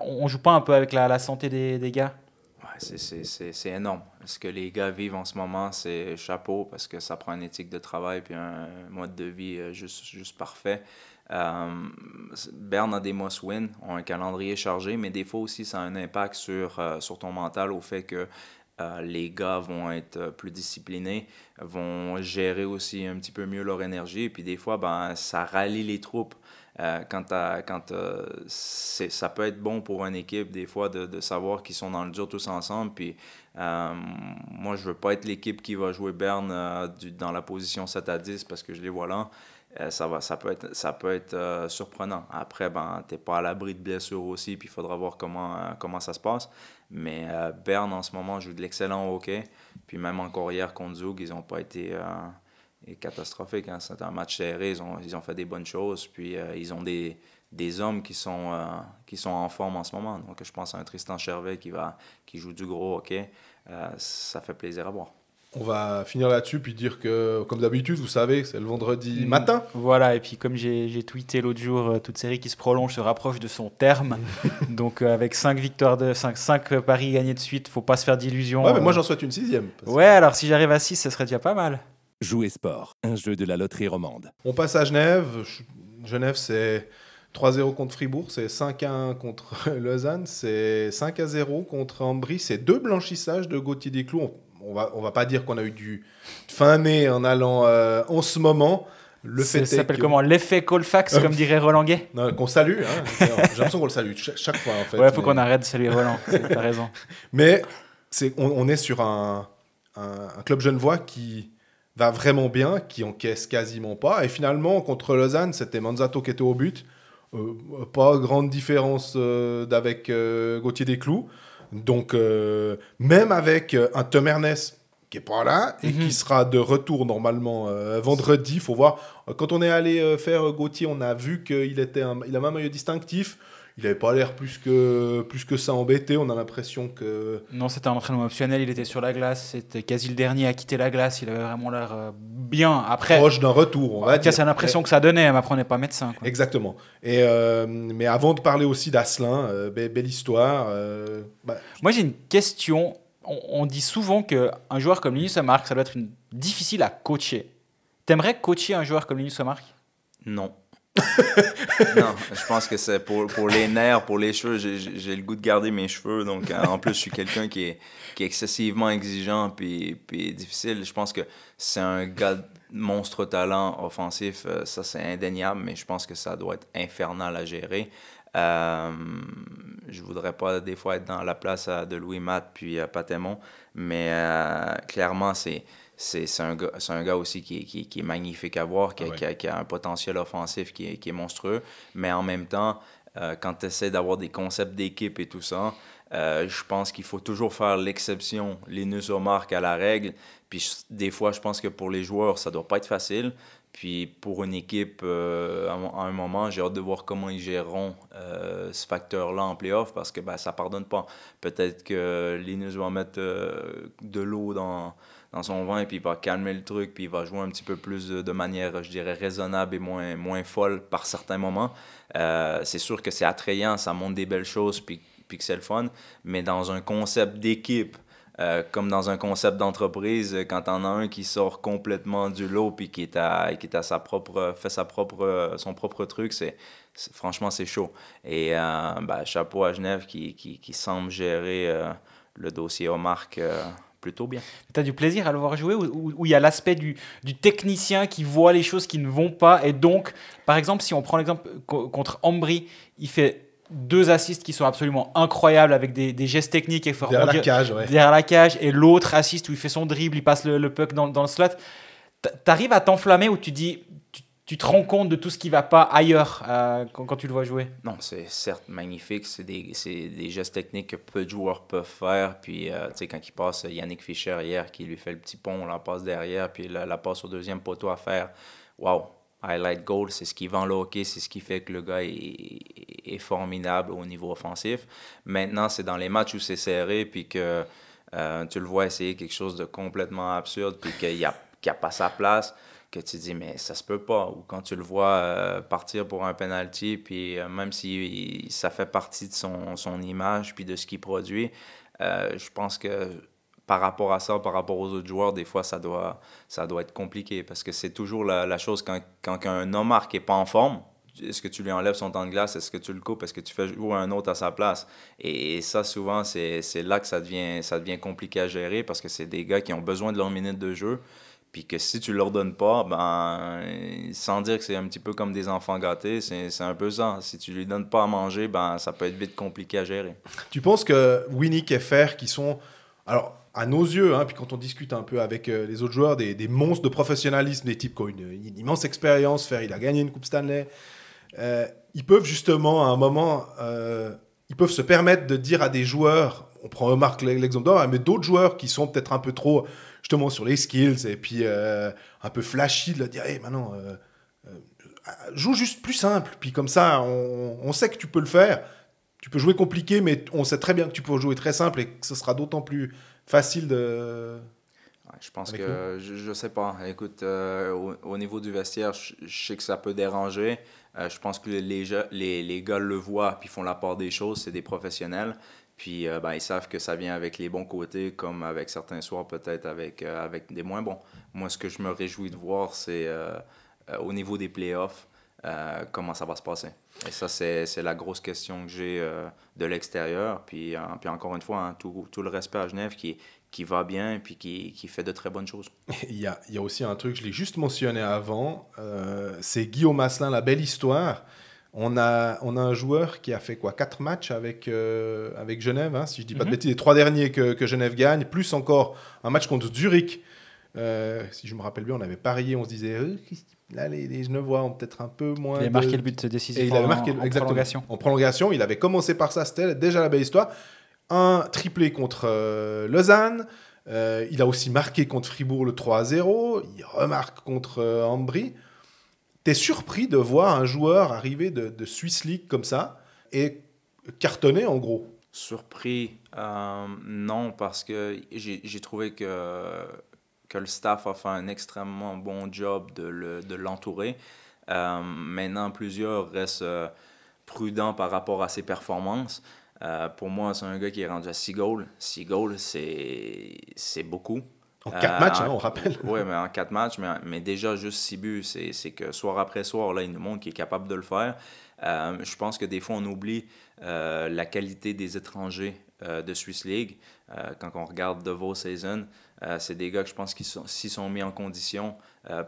on joue pas un peu avec la, santé des, gars ouais, C'est énorme. Ce que les gars vivent en ce moment, c'est chapeau parce que ça prend une éthique de travail puis un mode de vie euh, juste, juste parfait. Euh, Berne a des mois win ont un calendrier chargé, mais des fois aussi, ça a un impact sur, euh, sur ton mental au fait que euh, les gars vont être euh, plus disciplinés, vont gérer aussi un petit peu mieux leur énergie. Et puis des fois, ben, ça rallie les troupes. Euh, quand, quand ça peut être bon pour une équipe, des fois, de, de savoir qu'ils sont dans le dur tous ensemble. Puis moi, je veux pas être l'équipe qui va jouer Berne dans la position 7 à 10 parce que je les vois là. ça, va, ça peut être, ça peut être surprenant. Après, ben, tu n'es pas à l'abri de blessures aussi, puis il faudra voir comment, comment ça se passe. Mais euh, Berne, en ce moment, joue de l'excellent hockey. Puis même en hier contre Zug, ils n'ont pas été euh, catastrophiques. Hein. C'est un match serré. Ils ont, ils ont fait des bonnes choses. Puis euh, ils ont des, des hommes qui sont, qui sont en forme en ce moment. Donc je pense à un Tristan Chervet qui, va, qui joue du gros hockey. ça fait plaisir à voir. On va finir là-dessus, puis dire que, comme d'habitude, vous savez, c'est le vendredi mm. matin. Voilà, et puis comme j'ai tweeté l'autre jour, euh, toute série qui se prolonge se rapproche de son terme. Donc euh, avec 5 victoires de 5, euh, paris gagnés de suite, faut pas se faire d'illusions. Ouais, mais moi j'en souhaite une sixième. Ouais, alors si j'arrive à 6, ce serait déjà pas mal. Jouer sport, un jeu de la loterie romande. On passe à Genève. Genève, c'est 3-0 contre Fribourg, c'est 5-1 contre Lausanne, c'est 5-0 contre Ambry, c'est deux blanchissages de Gauthier Desclous on va, va pas dire qu'on a eu du fin mai en allant euh, en ce moment. Le fait ça s'appelle comment L'effet Colfax, euh, comme dirait Roland Gay Qu'on salue. Hein. J'ai l'impression qu'on le salue chaque, fois. En fait, faut qu'on arrête de saluer Roland. tu as raison. Mais on, est sur un, un, un, club genevois qui va vraiment bien, qui encaisse quasiment pas. Et finalement, contre Lausanne, c'était Manzato qui était au but. Euh, pas grande différence avec Gauthier Desclous. Donc, euh, même avec euh, un Tom Ernest qui est pas là et qui mhm. sera de retour normalement vendredi, euh, vendredi, faut voir. Quand on est allé faire Gauthier, on a vu qu'il était avait un maillot distinctif il n'avait pas l'air plus que, plus que ça embêté. On a l'impression que. Non, c'était un entraînement optionnel. Il était sur la glace. C'était quasi le dernier à quitter la glace. Il avait vraiment l'air euh, bien. Après, Proche d'un retour. On va dire. c'est l'impression que ça donnait. Hein, mais après, on pas médecin. Exactement. Et, euh, mais avant de parler aussi d'Asselin, euh, belle, histoire. Bah, Moi, j'ai une question. On, dit souvent qu'un joueur comme Linus Amark, ça doit être difficile à coacher. T'aimerais coacher un joueur comme Linus Amark Non non, je pense que c'est pour, pour, les nerfs, pour les cheveux, j'ai le goût de garder mes cheveux. Donc, euh, en plus, je suis quelqu'un qui est, excessivement exigeant puis, difficile. Je pense que c'est un gars monstre talent offensif. Euh, ça, c'est indéniable, mais je pense que ça doit être infernal à gérer. Euh, je voudrais pas des fois être dans la place de Louis Matt puis Patémon, mais euh, clairement, c'est c'est un, gars, un gars aussi qui, est magnifique à voir, ah qui, a, un potentiel offensif qui est, qui monstrueux. Mais en même temps, euh, quand tu essaies d'avoir des concepts d'équipe et tout ça, euh, je pense qu'il faut toujours faire l'exception, Linus nœuds marque à la règle. Puis des fois, je pense que pour les joueurs, ça ne doit pas être facile. Puis pour une équipe, euh, à un moment, j'ai hâte de voir comment ils géreront ce facteur-là en play-off, parce que ben, ça ne pardonne pas. Peut-être que Linus va mettre de l'eau dans, dans son et puis il va calmer le truc, puis il va jouer un petit peu plus de, manière, je dirais, raisonnable et moins, moins folle par certains moments. Euh, c'est sûr que c'est attrayant, ça montre des belles choses, puis, puis que c'est le fun, mais dans un concept d'équipe, euh, comme dans un concept d'entreprise, quand on a un qui sort complètement du lot puis qui qui est sa propre, fait sa propre, son propre truc, c'est franchement c'est chaud. Et euh, ben, chapeau à Genève qui, semble gérer le dossier aux marques plutôt bien. Tu as du plaisir à le voir jouer où il y a l'aspect du, technicien qui voit les choses qui ne vont pas et donc, par exemple, si on prend l'exemple contre Ambry, il fait deux assists qui sont absolument incroyables avec des, gestes techniques et derrière, la cage, derrière la cage et l'autre assist où il fait son dribble, il passe le, puck dans, dans le slot. T'arrives à t'enflammer où tu dis tu te rends compte de tout ce qui ne va pas ailleurs euh, quand, tu le vois jouer Non, c'est certes magnifique. C'est des, gestes techniques que peu de joueurs peuvent faire. Puis, euh, tu sais, quand il passe euh, Yannick Fischer hier, qui lui fait le petit pont, on passe derrière, puis la, la, passe au deuxième poteau à faire. Waouh! Highlight goal, c'est ce qui vend le hockey, c'est ce qui fait que le gars est, formidable au niveau offensif. Maintenant, c'est dans les matchs où c'est serré, puis que tu le vois essayer quelque chose de complètement absurde, puis qu'il n'y a, a pas sa place que tu dis, mais ça se peut pas. Ou quand tu le vois euh, partir pour un penalty, puis euh, même si ça fait partie de son, image, puis de ce qu'il produit, euh, je pense que par rapport à ça, par rapport aux autres joueurs, des fois, ça doit, ça doit être compliqué. Parce que c'est toujours la, chose quand, un homme marque n'est pas en forme, est-ce que tu lui enlèves son temps de glace, est-ce que tu le coupes, est-ce que tu fais jouer un autre à sa place. Et, ça, souvent, c'est là que ça devient, ça devient compliqué à gérer parce que c'est des gars qui ont besoin de leur minute de jeu. Puis que si tu leur donnes pas, ben, sans dire que c'est un petit peu comme des enfants gâtés, c'est un peu ça. Si tu lui donnes pas à manger, ben, ça peut être vite compliqué à gérer. Tu penses que Winnick et qui sont. Alors, à nos yeux, hein, puis quand on discute un peu avec euh, les autres joueurs, des, des, monstres de professionnalisme, des types qui ont une, immense expérience, Fer, il a gagné une Coupe Stanley. Euh, ils peuvent justement, à un moment, euh, ils peuvent se permettre de dire à des joueurs, on prend remarque l'exemple d'or, hein, mais d'autres joueurs qui sont peut-être un peu trop justement sur les skills et puis euh, un peu flashy de dire, hey, maintenant, euh, euh, joue juste plus simple. Puis comme ça, on, sait que tu peux le faire. Tu peux jouer compliqué, mais on sait très bien que tu peux jouer très simple et que ce sera d'autant plus facile de. je pense que je, sais pas. Écoute, au, niveau du vestiaire, je, sais que ça peut déranger. je pense que les, les, les gars le voient puis font la part des choses. C'est des professionnels. Puis euh, ben, ils savent que ça vient avec les bons côtés, comme avec certains soirs peut-être avec, euh, avec des moins bons. Moi, ce que je me réjouis de voir, c'est euh, au niveau des playoffs, comment ça va se passer. Et ça, c'est la grosse question que j'ai de l'extérieur. Puis, puis encore une fois, hein, tout, le respect à Genève qui, qui va bien et puis qui, qui, fait de très bonnes choses. Il y a, il y a aussi un truc, je l'ai juste mentionné avant, c'est Guillaume Asselin, la belle histoire. On a, un joueur qui a fait quoi 4 matchs avec, euh, Genève, hein, si je ne dis pas de mhm. bêtises, les trois derniers que, Genève gagne, plus encore un match contre Zurich. Euh, si je me rappelle bien, on avait parié, on se disait, euh, là, les, les Genevois ont peut-être un peu moins. Il avait marqué le but décisif. en, prolongation. il avait commencé par ça, c'était déjà la belle histoire. Un triplé contre Lausanne. il a aussi marqué contre Fribourg le 3-0. Il remarque contre Ambry t'es surpris de voir un joueur arriver de, de, Swiss League comme ça et cartonner en gros Surpris, euh, non, parce que j'ai trouvé que, que le staff a fait un extrêmement bon job de l'entourer. Euh, maintenant, plusieurs restent euh, prudents par rapport à ses performances. pour moi, c'est un gars qui est rendu à 6 goals. 6 goals, c'est beaucoup. Euh, hein, en quatre matchs, on rappelle. Oui, mais en quatre matchs, mais, mais, déjà juste six buts, c'est que soir après soir, là, il nous monde qui est capable de le faire. Euh, je pense que des fois, on oublie euh, la qualité des étrangers de Swiss League. quand on regarde de vos saisons, c'est des gars que je pense qu'ils s'ils sont mis en condition,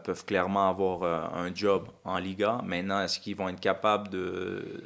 peuvent clairement avoir un job en Liga. Maintenant, est-ce qu'ils vont être capables de,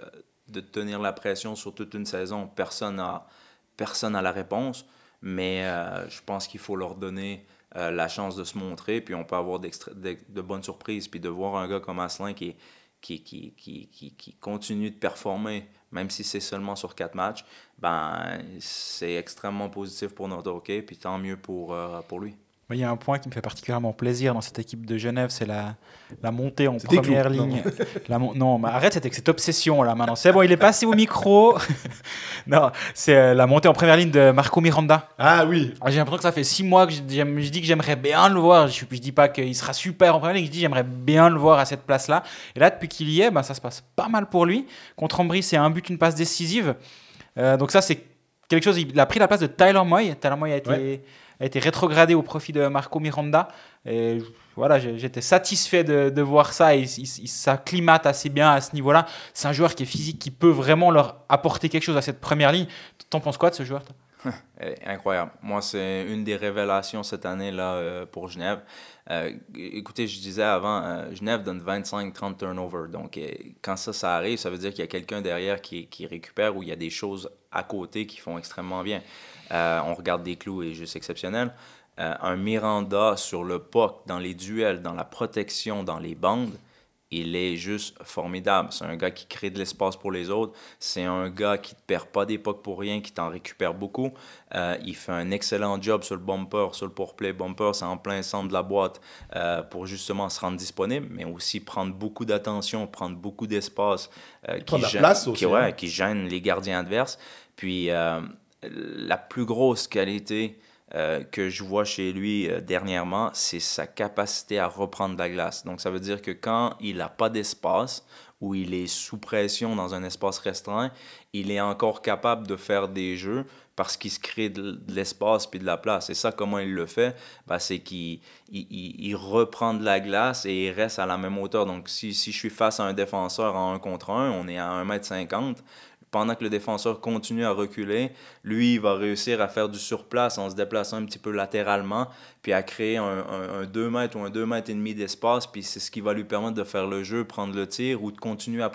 de tenir la pression sur toute une saison? Personne n'a personne à la réponse mais euh, je pense qu'il faut leur donner euh, la chance de se montrer, puis on peut avoir de, bonnes surprises, puis de voir un gars comme Asselin qui, qui, continue de performer, même si c'est seulement sur quatre matchs, ben, c'est extrêmement positif pour notre hockey, puis tant mieux pour euh, lui. Il y a un point qui me fait particulièrement plaisir dans cette équipe de Genève, c'est la, la montée en première ligne. Non, la non cette, obsession là maintenant. C'est bon, il est passé au micro. non, c'est euh, la montée en première ligne de Marco Miranda. Ah oui. Ah, j'ai l'impression que ça fait six mois que je, dis que j'aimerais bien le voir. Je ne dis pas qu'il sera super en première ligne, je dis j'aimerais bien le voir à cette place là. Et là, depuis qu'il y est, ben, ça se passe pas mal pour lui. Contre Ambry, c'est un but, une passe décisive. Euh, donc ça, c'est quelque chose. Il a pris la place de Tyler Moy. Tyler Moy a été a été rétrogradé au profit de Marco Miranda. Et voilà, j'étais satisfait de, voir ça. Il, ça il assez bien à ce niveau-là. C'est un joueur qui est physique, qui peut vraiment leur apporter quelque chose à cette première ligne. T'en penses quoi de ce joueur eh, Incroyable. Moi, c'est une des révélations cette année-là euh, pour Genève. Euh, écoutez, je disais avant, euh, Genève donne 25-30 turnovers. Donc, euh, quand ça, ça arrive, ça veut dire qu'il y a quelqu'un derrière qui, qui récupère ou il y a des choses à côté qui font extrêmement bien. on regarde des clous et juste exceptionnel. un Miranda sur le POC, dans les duels, dans la protection, dans les bandes, il est juste formidable. C'est un gars qui crée de l'espace pour les autres. C'est un gars qui ne perd pas d'époque pour rien, qui t'en récupère beaucoup. Euh, il fait un excellent job sur le bumper, sur le pour-play Bumper, c'est en plein centre de la boîte euh, pour justement se rendre disponible, mais aussi prendre beaucoup d'attention, prendre beaucoup d'espace, euh, qui, hein. qui gêne les gardiens adverses. Puis la plus grosse qualité euh, que je vois chez lui euh, dernièrement, c'est sa capacité à reprendre la glace. Donc ça veut dire que quand il n'a pas d'espace ou il est sous pression dans un espace restreint, il est encore capable de faire des jeux parce qu'il se crée de l'espace puis de la place. Et ça, comment il le fait ben, C'est qu'il il, reprend de la glace et il reste à la même hauteur. Donc si, si je suis face à un défenseur en 1 contre 1, on est à 1m50, pendant que le défenseur continue à reculer, lui, il va réussir à faire du surplace en se déplaçant un petit peu latéralement, puis à créer un, 2 mètres ou un 2 mètres et demi d'espace, puis c'est ce qui va lui permettre de faire le jeu, prendre le tir ou de continuer à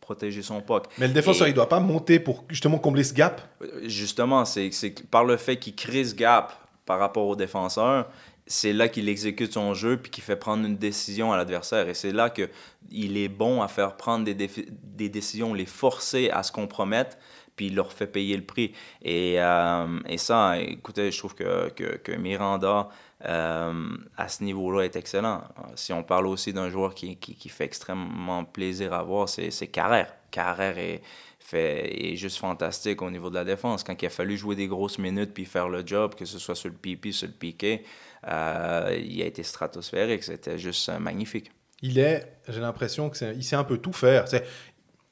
protéger son puck. Mais le défenseur, il ne doit pas monter pour justement combler ce gap? Euh, justement, c'est par le fait qu'il crée ce gap par rapport au défenseur, c'est là qu'il exécute son jeu puis qu'il fait prendre une décision à l'adversaire. Et c'est là qu'il est bon à faire prendre des, décisions, les forcer à se compromettre puis il leur fait payer le prix. Euh, et, ça, écoutez, je trouve que, que, Miranda, euh, à ce niveau-là, est excellent. Si on parle aussi d'un joueur qui, fait extrêmement plaisir à voir, c'est Carrère. Carrère est, fait, est juste fantastique au niveau de la défense. Quand il a fallu jouer des grosses minutes puis faire le job, que ce soit sur le pipi, sur le piqué, euh, il a été stratosphérique, c'était juste euh, magnifique. Il est, j'ai l'impression que il sait un peu tout faire. C'est,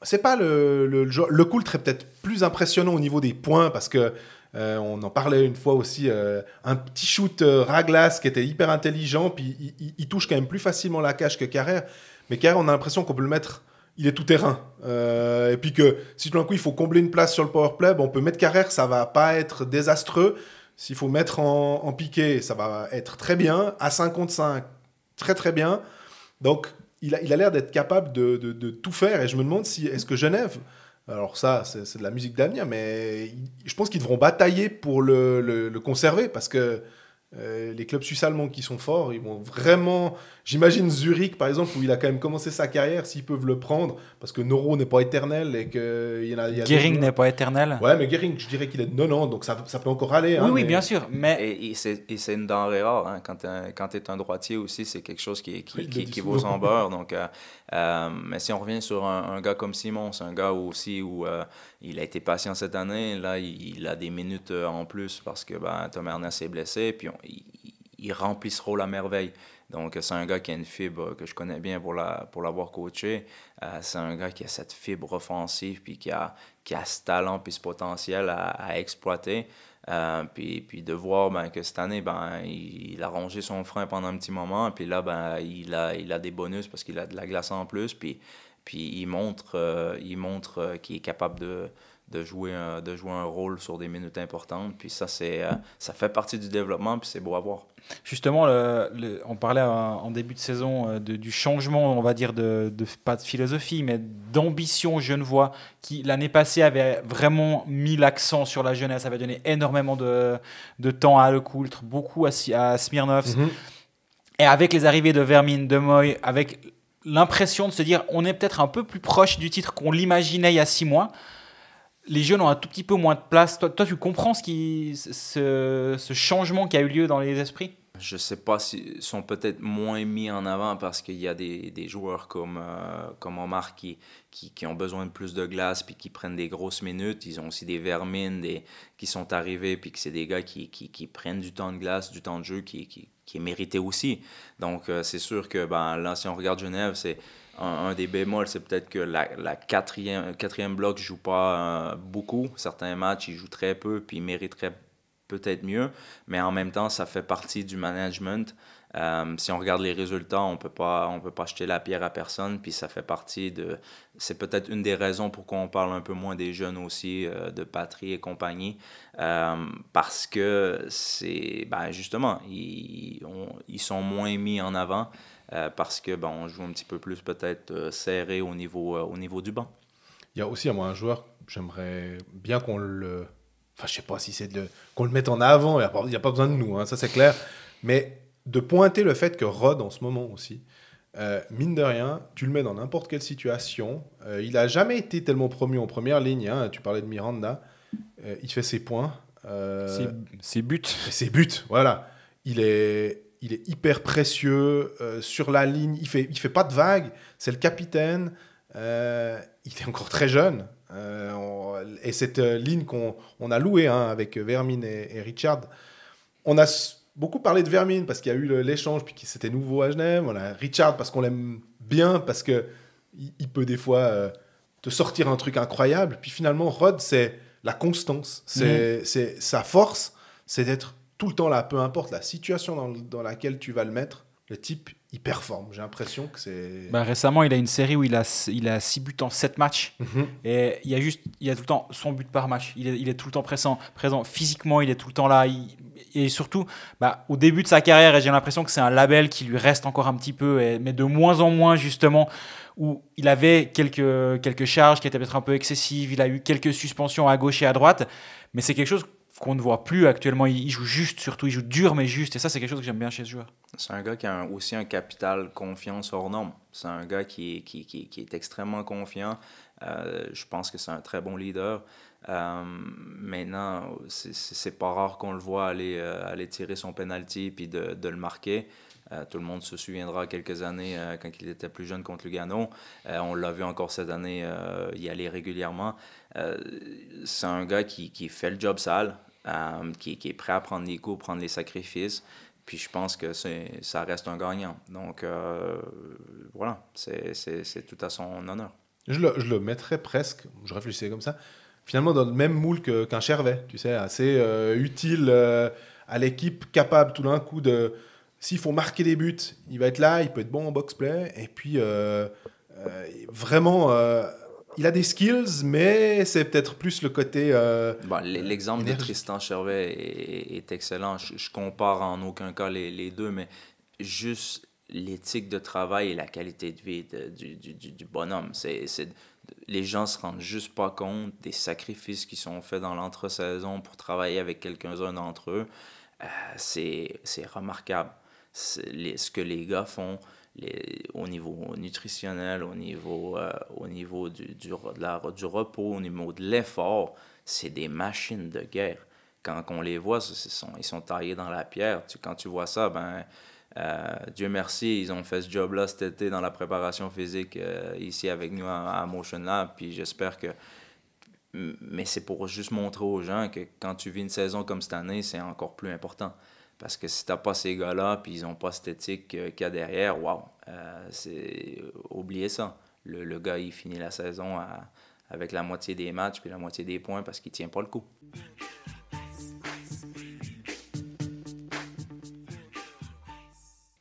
c'est pas le, le, le cool est peut-être plus impressionnant au niveau des points parce que euh, on en parlait une fois aussi, un petit shoot raglasse qui était hyper intelligent, puis il, touche quand même plus facilement la cage que Carrère. Mais Carrère, on a l'impression qu'on peut le mettre, il est tout terrain. et puis que si tout d'un coup il faut combler une place sur le power on peut mettre Carrère, ça va pas être désastreux. S'il faut mettre en, en, piqué, ça va être très bien. À 55, très très bien. Donc, il a, il a l'air d'être capable de, tout faire. Et je me demande si est-ce que Genève, alors ça, c'est, de la musique d'avenir, mais je pense qu'ils devront batailler pour le, le conserver parce que euh, les clubs suisses allemands qui sont forts, ils vont vraiment. J'imagine Zurich, par exemple, où il a quand même commencé sa carrière, s'ils peuvent le prendre, parce que Noro n'est pas éternel et que. Gering n'est pas éternel. Ouais, mais Gering, je dirais qu'il est de ans donc ça, peut encore aller. Hein, oui, oui, bien sûr. Mais... c'est une denrée rare. Hein. quand tu es, un droitier aussi, c'est quelque chose qui, qui, qui, vaut son beurre. Donc, euh, euh, mais si on revient sur un, gars comme Simon, c'est un gars aussi où euh, il a été patient cette année. Là, il, a des minutes euh, en plus parce que ben, Tom Ernest est blessé. Puis il, il remplit ce rôle à merveille. Donc, c'est un gars qui a une fibre que je connais bien pour, la, pour l'avoir coaché. c'est un gars qui a cette fibre offensive, puis qui a, qui a ce talent, puis ce potentiel à exploiter. Euh, puis, puis, de voir ben, que cette année, ben, il, a rongé son frein pendant un petit moment. Puis là, ben, il, a, il a des bonus parce qu'il a de la glace en plus. Puis, puis il montre, euh, il montre euh, qu'il est capable de, de jouer, un, de jouer un rôle sur des minutes importantes. Puis ça, c'est, euh, ça fait partie du développement, puis c'est beau à voir. Justement, le, on parlait en début de saison euh, du changement, on va dire, de, pas de philosophie, mais d'ambition vois qui l'année passée avait vraiment mis l'accent sur la jeunesse, avait donné énormément de, de temps à Lecoultre, beaucoup à, à mhm. Et avec les arrivées de Vermin, de Moy, avec l'impression de se dire on est peut-être un peu plus proche du titre qu'on l'imaginait il y a six mois les jeunes ont un tout petit peu moins de place. Toi, toi tu comprends ce, qui, ce, changement qui a eu lieu dans les esprits je ne sais pas s'ils sont peut-être moins mis en avant parce qu'il y a des, joueurs comme, euh, comme Omar qui, ont besoin de plus de glace puis qui prennent des grosses minutes. Ils ont aussi des vermines des, qui sont arrivés puis que c'est des gars qui, prennent du temps de glace, du temps de jeu qui, est mérité aussi. Donc, euh, c'est sûr que ben, là, si on regarde Genève, c'est un, des bémols, c'est peut-être que la, quatrième, quatrième bloc joue pas euh, beaucoup. Certains matchs, il joue très peu, puis il mériterait peut-être mieux. Mais en même temps, ça fait partie du management. Euh, si on regarde les résultats, on peut pas, peut pas jeter la pierre à personne. Puis ça fait partie de, c'est peut-être une des raisons pourquoi on parle un peu moins des jeunes aussi, euh, de patrie et compagnie, parce que c'est, ben, justement, ils sont moins mis en avant. Euh, parce que ben, on joue un petit peu plus peut-être euh, serré au niveau, euh, au niveau du banc. Il y a aussi à moi un joueur, j'aimerais bien qu'on le... Enfin, je sais pas si c'est de... qu'on le mette en avant, il n'y a, pas besoin de nous, hein, ça c'est clair. Mais de pointer le fait que Rod, en ce moment aussi, mine de rien, tu le mets dans n'importe quelle situation. il a jamais été tellement promu en première ligne. Hein, tu parlais de Miranda. il fait ses points. Ses, ses, buts. Ses buts, voilà. Il est, il est hyper précieux. Euh, sur la ligne, il fait, il fait pas de vagues. C'est le capitaine. Euh, il est encore très jeune. Euh, et cette ligne qu'on on a louée hein, avec Vermine et, Richard, on a beaucoup parlé de Vermine parce qu'il y a eu l'échange, puis c'était nouveau à Genève. Voilà. Richard parce qu'on l'aime bien, parce que il, peut des fois te sortir un truc incroyable. Puis finalement, Rod, c'est la constance, mhm. c'est sa force, c'est d'être tout le temps là, peu importe la situation dans, laquelle tu vas le mettre, le type, il performe. J'ai l'impression que c'est. Bah récemment, il a une série où il a, il a 6 buts en 7 matchs. Mhm. Et il y a juste, il a tout le temps son but par match. Il est, il est tout le temps présent, présent. Physiquement, il est tout le temps là. et surtout, bah, au début de sa carrière, j'ai l'impression que c'est un label qui lui reste encore un petit peu, mais de moins en moins, justement, où il avait quelques, quelques charges qui étaient peut-être un peu excessives. Il a eu quelques suspensions à gauche et à droite. Mais c'est quelque chose qu'on ne voit plus actuellement. Il, joue juste, surtout, il joue dur mais juste. Et ça, c'est quelque chose que j'aime bien chez ce joueur. C'est un gars qui a aussi un capital confiance hors norme. C'est un gars qui est, qui, est extrêmement confiant. Euh, je pense que c'est un très bon leader. Euh, maintenant, c'est pas rare qu'on le voit aller, euh, aller tirer son penalty puis de, le marquer. Euh, tout le monde se souviendra quelques années quand il était plus jeune contre Lugano. on l'a vu encore cette année y aller régulièrement. Euh, c'est un gars qui, qui, fait le job sale, euh, qui, qui, est prêt à prendre les coups, prendre les sacrifices. Puis je pense que ça reste un gagnant. Donc euh, voilà, c'est tout à son honneur. Je le, je le mettrais presque, je réfléchissais comme ça, finalement dans le même moule qu'un Chervet, tu sais, assez utile à l'équipe, capable tout d'un coup de. S'il faut marquer des buts, il va être là, il peut être bon en box-play, et puis vraiment il a des skills, mais c'est peut-être plus le côté. Euh, bah, l'exemple de Tristan Chervet est, excellent. Je, compare en aucun cas les, deux, mais juste l'éthique de travail et la qualité de vie du, bonhomme. C'est, les gens se rendent juste pas compte des sacrifices qui sont faits dans l'entre-saison pour travailler avec quelqu'un d'entre eux. Euh, c'est, remarquable ce que les gars font les, au niveau nutritionnel, au niveau, euh, au niveau du, de la, du repos, au niveau de l'effort, c'est des machines de guerre. Quand on les voit, sont, ils sont taillés dans la pierre. quand tu vois ça, ben, euh, Dieu merci, ils ont fait ce job-là cet été dans la préparation physique euh, ici avec nous à, à Motion Lab. Puis j'espère que. Mais c'est pour juste montrer aux gens que quand tu vis une saison comme cette année, c'est encore plus important. Parce que si tu n'as pas ces gars-là, puis ils n'ont pas cette éthique euh, qu'il y a derrière, waouh, euh, c'est euh, oublier ça. Le, gars, il finit la saison avec la moitié des matchs puis la moitié des points parce qu'il ne tient pas le coup.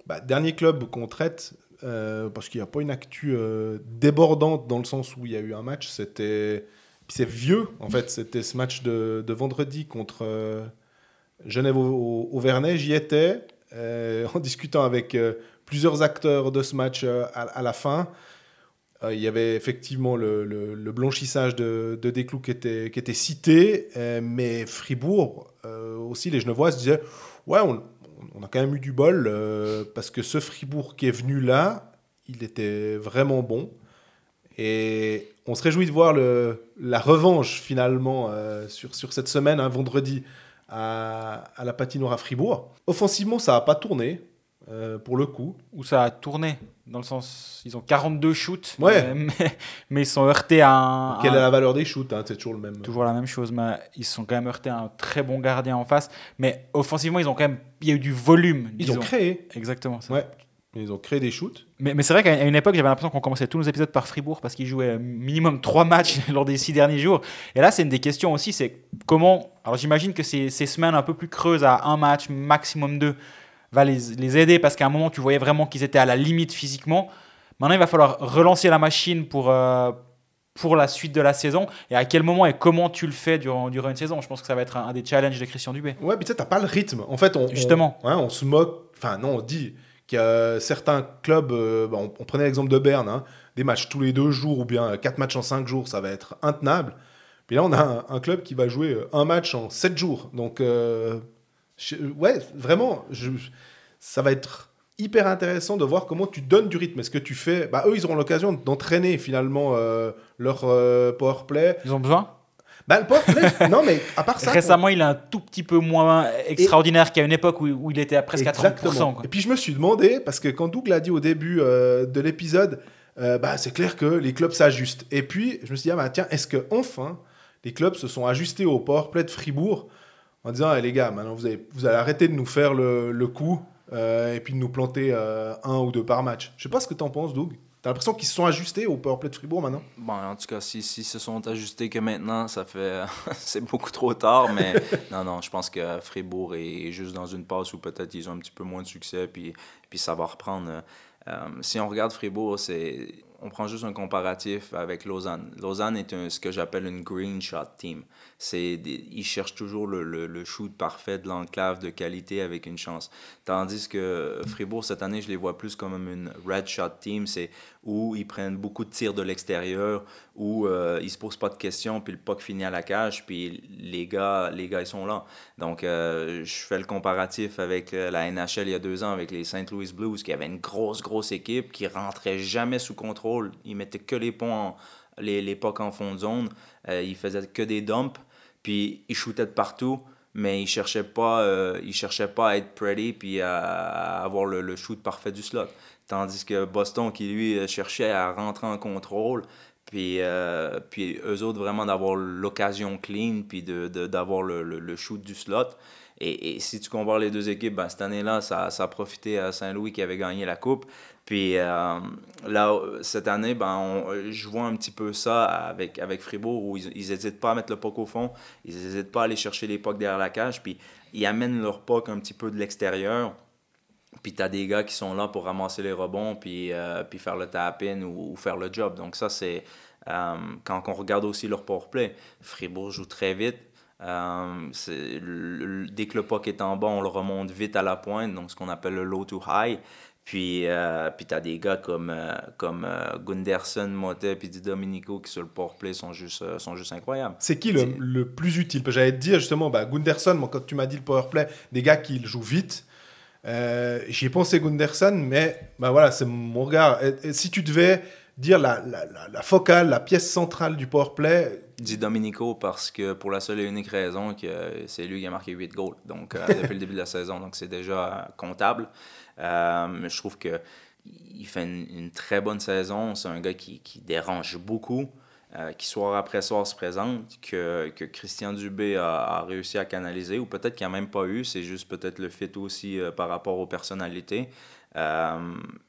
Bah, dernier club qu'on traite, parce qu'il n'y a pas une actu débordante dans le sens où il y a eu un match, c'était. c'est vieux, en fait. C'était ce match de, vendredi contre. Genève au, j'y étais, euh, en discutant avec euh, plusieurs acteurs de ce match euh, à, la fin. il y avait effectivement le, blanchissage de, de Desclous qui était, qui était cité, mais Fribourg, aussi les Genevois se disaient Ouais, on, a quand même eu du bol, parce que ce Fribourg qui est venu là, il était vraiment bon. Et on se réjouit de voir le, la revanche finalement sur, sur cette semaine, un hein, vendredi à, la patinoire à Fribourg. Offensivement, ça n'a pas tourné. Euh, pour le coup. Ou ça a tourné, dans le sens, ils ont 42 shoots, ouais. mais, ils sont heurtés à un... Quelle est la valeur des shoots hein, C'est toujours le même. Toujours la même chose, mais ils sont quand même heurtés à un très bon gardien en face. Mais offensivement, ils ont quand même... Il y a eu du volume. Ils ont créé. Exactement. Ça. Ouais. Ils ont créé des shoots. Mais, c'est vrai qu'à une époque, j'avais l'impression qu'on commençait tous nos épisodes par Fribourg parce qu'ils jouaient euh, minimum trois matchs lors des six derniers jours. Et là, c'est une des questions aussi, c'est comment... Alors j'imagine que ces, semaines un peu plus creuses à un match, maximum deux, va les, aider parce qu'à un moment, tu voyais vraiment qu'ils étaient à la limite physiquement. Maintenant, il va falloir relancer la machine pour, euh, pour la suite de la saison et à quel moment et comment tu le fais durant, une saison. Je pense que ça va être un, des challenges de Christian Dubé. Ouais, mais tu sais, t'as pas le rythme. En fait, Justement. Hein, on se moque, enfin non, on dit certains clubs, euh, bah, on, prenait l'exemple de Berne, hein, des matchs tous les deux jours ou bien euh, quatre matchs en cinq jours, ça va être intenable. Puis là, on a un, club qui va jouer euh, un match en sept jours. Donc, ouais, vraiment, ça va être hyper intéressant de voir comment tu donnes du rythme. Est-ce que tu fais... Bah, eux, ils auront l'occasion d'entraîner finalement leur power play. Ils ont besoin bah le pauvre, non, mais à part ça. Récemment, il est un tout petit peu moins extraordinaire qu'à une époque où, il était à presque à 30%. Et puis, je me suis demandé, parce que quand Doug l'a dit au début euh, de l'épisode, euh, bah, c'est clair que les clubs s'ajustent. Et puis, je me suis dit, ah, bah, tiens, est-ce que enfin les clubs se sont ajustés au port de Fribourg en disant, eh, les gars, maintenant vous, avez, vous allez arrêter de nous faire le, coup euh, et puis de nous planter un ou deux par match. Je sais pas ce que t'en penses, Doug. T'as l'impression qu'ils se sont ajustés au powerplay de Fribourg maintenant Bon, en tout cas, s'ils si, si se sont ajustés que maintenant, ça fait. c'est beaucoup trop tard, mais non, non, je pense que Fribourg est juste dans une passe où peut-être ils ont un petit peu moins de succès, puis, puis ça va reprendre. Euh, euh, si on regarde Fribourg, c'est. On prend juste un comparatif avec Lausanne. Lausanne est un, ce que j'appelle une green shot team. C'est ils cherchent toujours le, shoot parfait de l'enclave de qualité avec une chance. Tandis que Fribourg, cette année, je les vois plus comme une red shot team, c'est où ils prennent beaucoup de tirs de l'extérieur, où ils euh, ils se posent pas de questions, puis le puck finit à la cage, puis les gars, les gars ils sont là. Donc, euh, je fais le comparatif avec euh, la NHL il y a deux ans, avec les St. Louis Blues, qui avait une grosse, grosse équipe, qui rentrait jamais sous contrôle, ils mettaient que les ponts les, pucks en fond de zone, ils faisaient que des dumps. Puis il shootait de partout, mais il cherchait pas, euh, cherchait pas à être pretty puis à, avoir le, shoot parfait du slot. Tandis que Boston, qui lui euh, cherchait à rentrer en contrôle, puis, euh, puis eux autres vraiment d'avoir l'occasion clean, puis d'avoir le, shoot du slot. Et, si tu compares les deux équipes, ben, cette année-là, ça, ça, a profité à Saint-Louis qui avait gagné la Coupe. Puis euh, là, cette année, ben, je vois un petit peu ça avec, avec Fribourg où ils n'hésitent pas à mettre le puck au fond, ils n'hésitent pas à aller chercher les pucks derrière la cage, puis ils amènent leur puck un petit peu de l'extérieur. Puis tu as des gars qui sont là pour ramasser les rebonds, puis, euh, puis faire le tap ou, faire le job. Donc ça, c'est... Euh, quand on regarde aussi leur play Fribourg joue très vite, euh, le, dès que le puck est en bas, on le remonte vite à la pointe, donc ce qu'on appelle le low to high. Puis, euh, puis tu as des gars comme, euh, comme Gunderson, Motet, puis Dominico qui sur le powerplay sont juste, sont juste incroyables. C'est qui le, plus utile J'allais te dire justement, bah, Gunderson, quand tu m'as dit le powerplay, des gars qui jouent vite, j'y ai pensé Gunderson, mais bah, voilà, c'est mon regard. si tu devais dire la, focale, la pièce centrale du powerplay. Dit Domenico parce que pour la seule et unique raison que c'est lui qui a marqué 8 goals donc, euh, depuis le début de la saison. Donc c'est déjà comptable. Euh, je trouve qu'il fait une, très bonne saison. C'est un gars qui, dérange beaucoup. Euh, qui soir après soir se présente, que, Christian Dubé a, réussi à canaliser, ou peut-être qu'il n'y a même pas eu, c'est juste peut-être le fit aussi par rapport aux personnalités. Euh,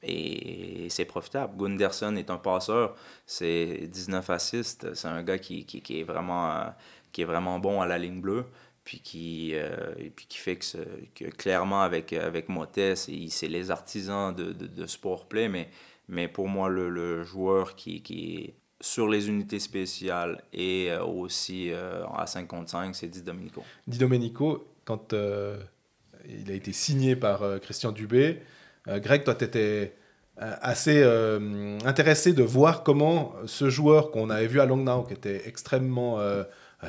et, c'est profitable. Gunderson est un passeur, c'est 19 assists, c'est un gars qui, qui, qui est vraiment, euh, qui est vraiment bon à la ligne bleue puis qui, euh, puis qui fixe que clairement avec, avec c'est les artisans de, de, sport play, mais, mais pour moi, le, le joueur qui, qui, est sur les unités spéciales et aussi à 5 contre 5, c'est Di Domenico. Di Domenico, quand il a été signé par Christian Dubé, euh, Greg, toi, tu étais euh, assez euh, intéressé de voir comment ce joueur qu'on avait vu à Long qui était extrêmement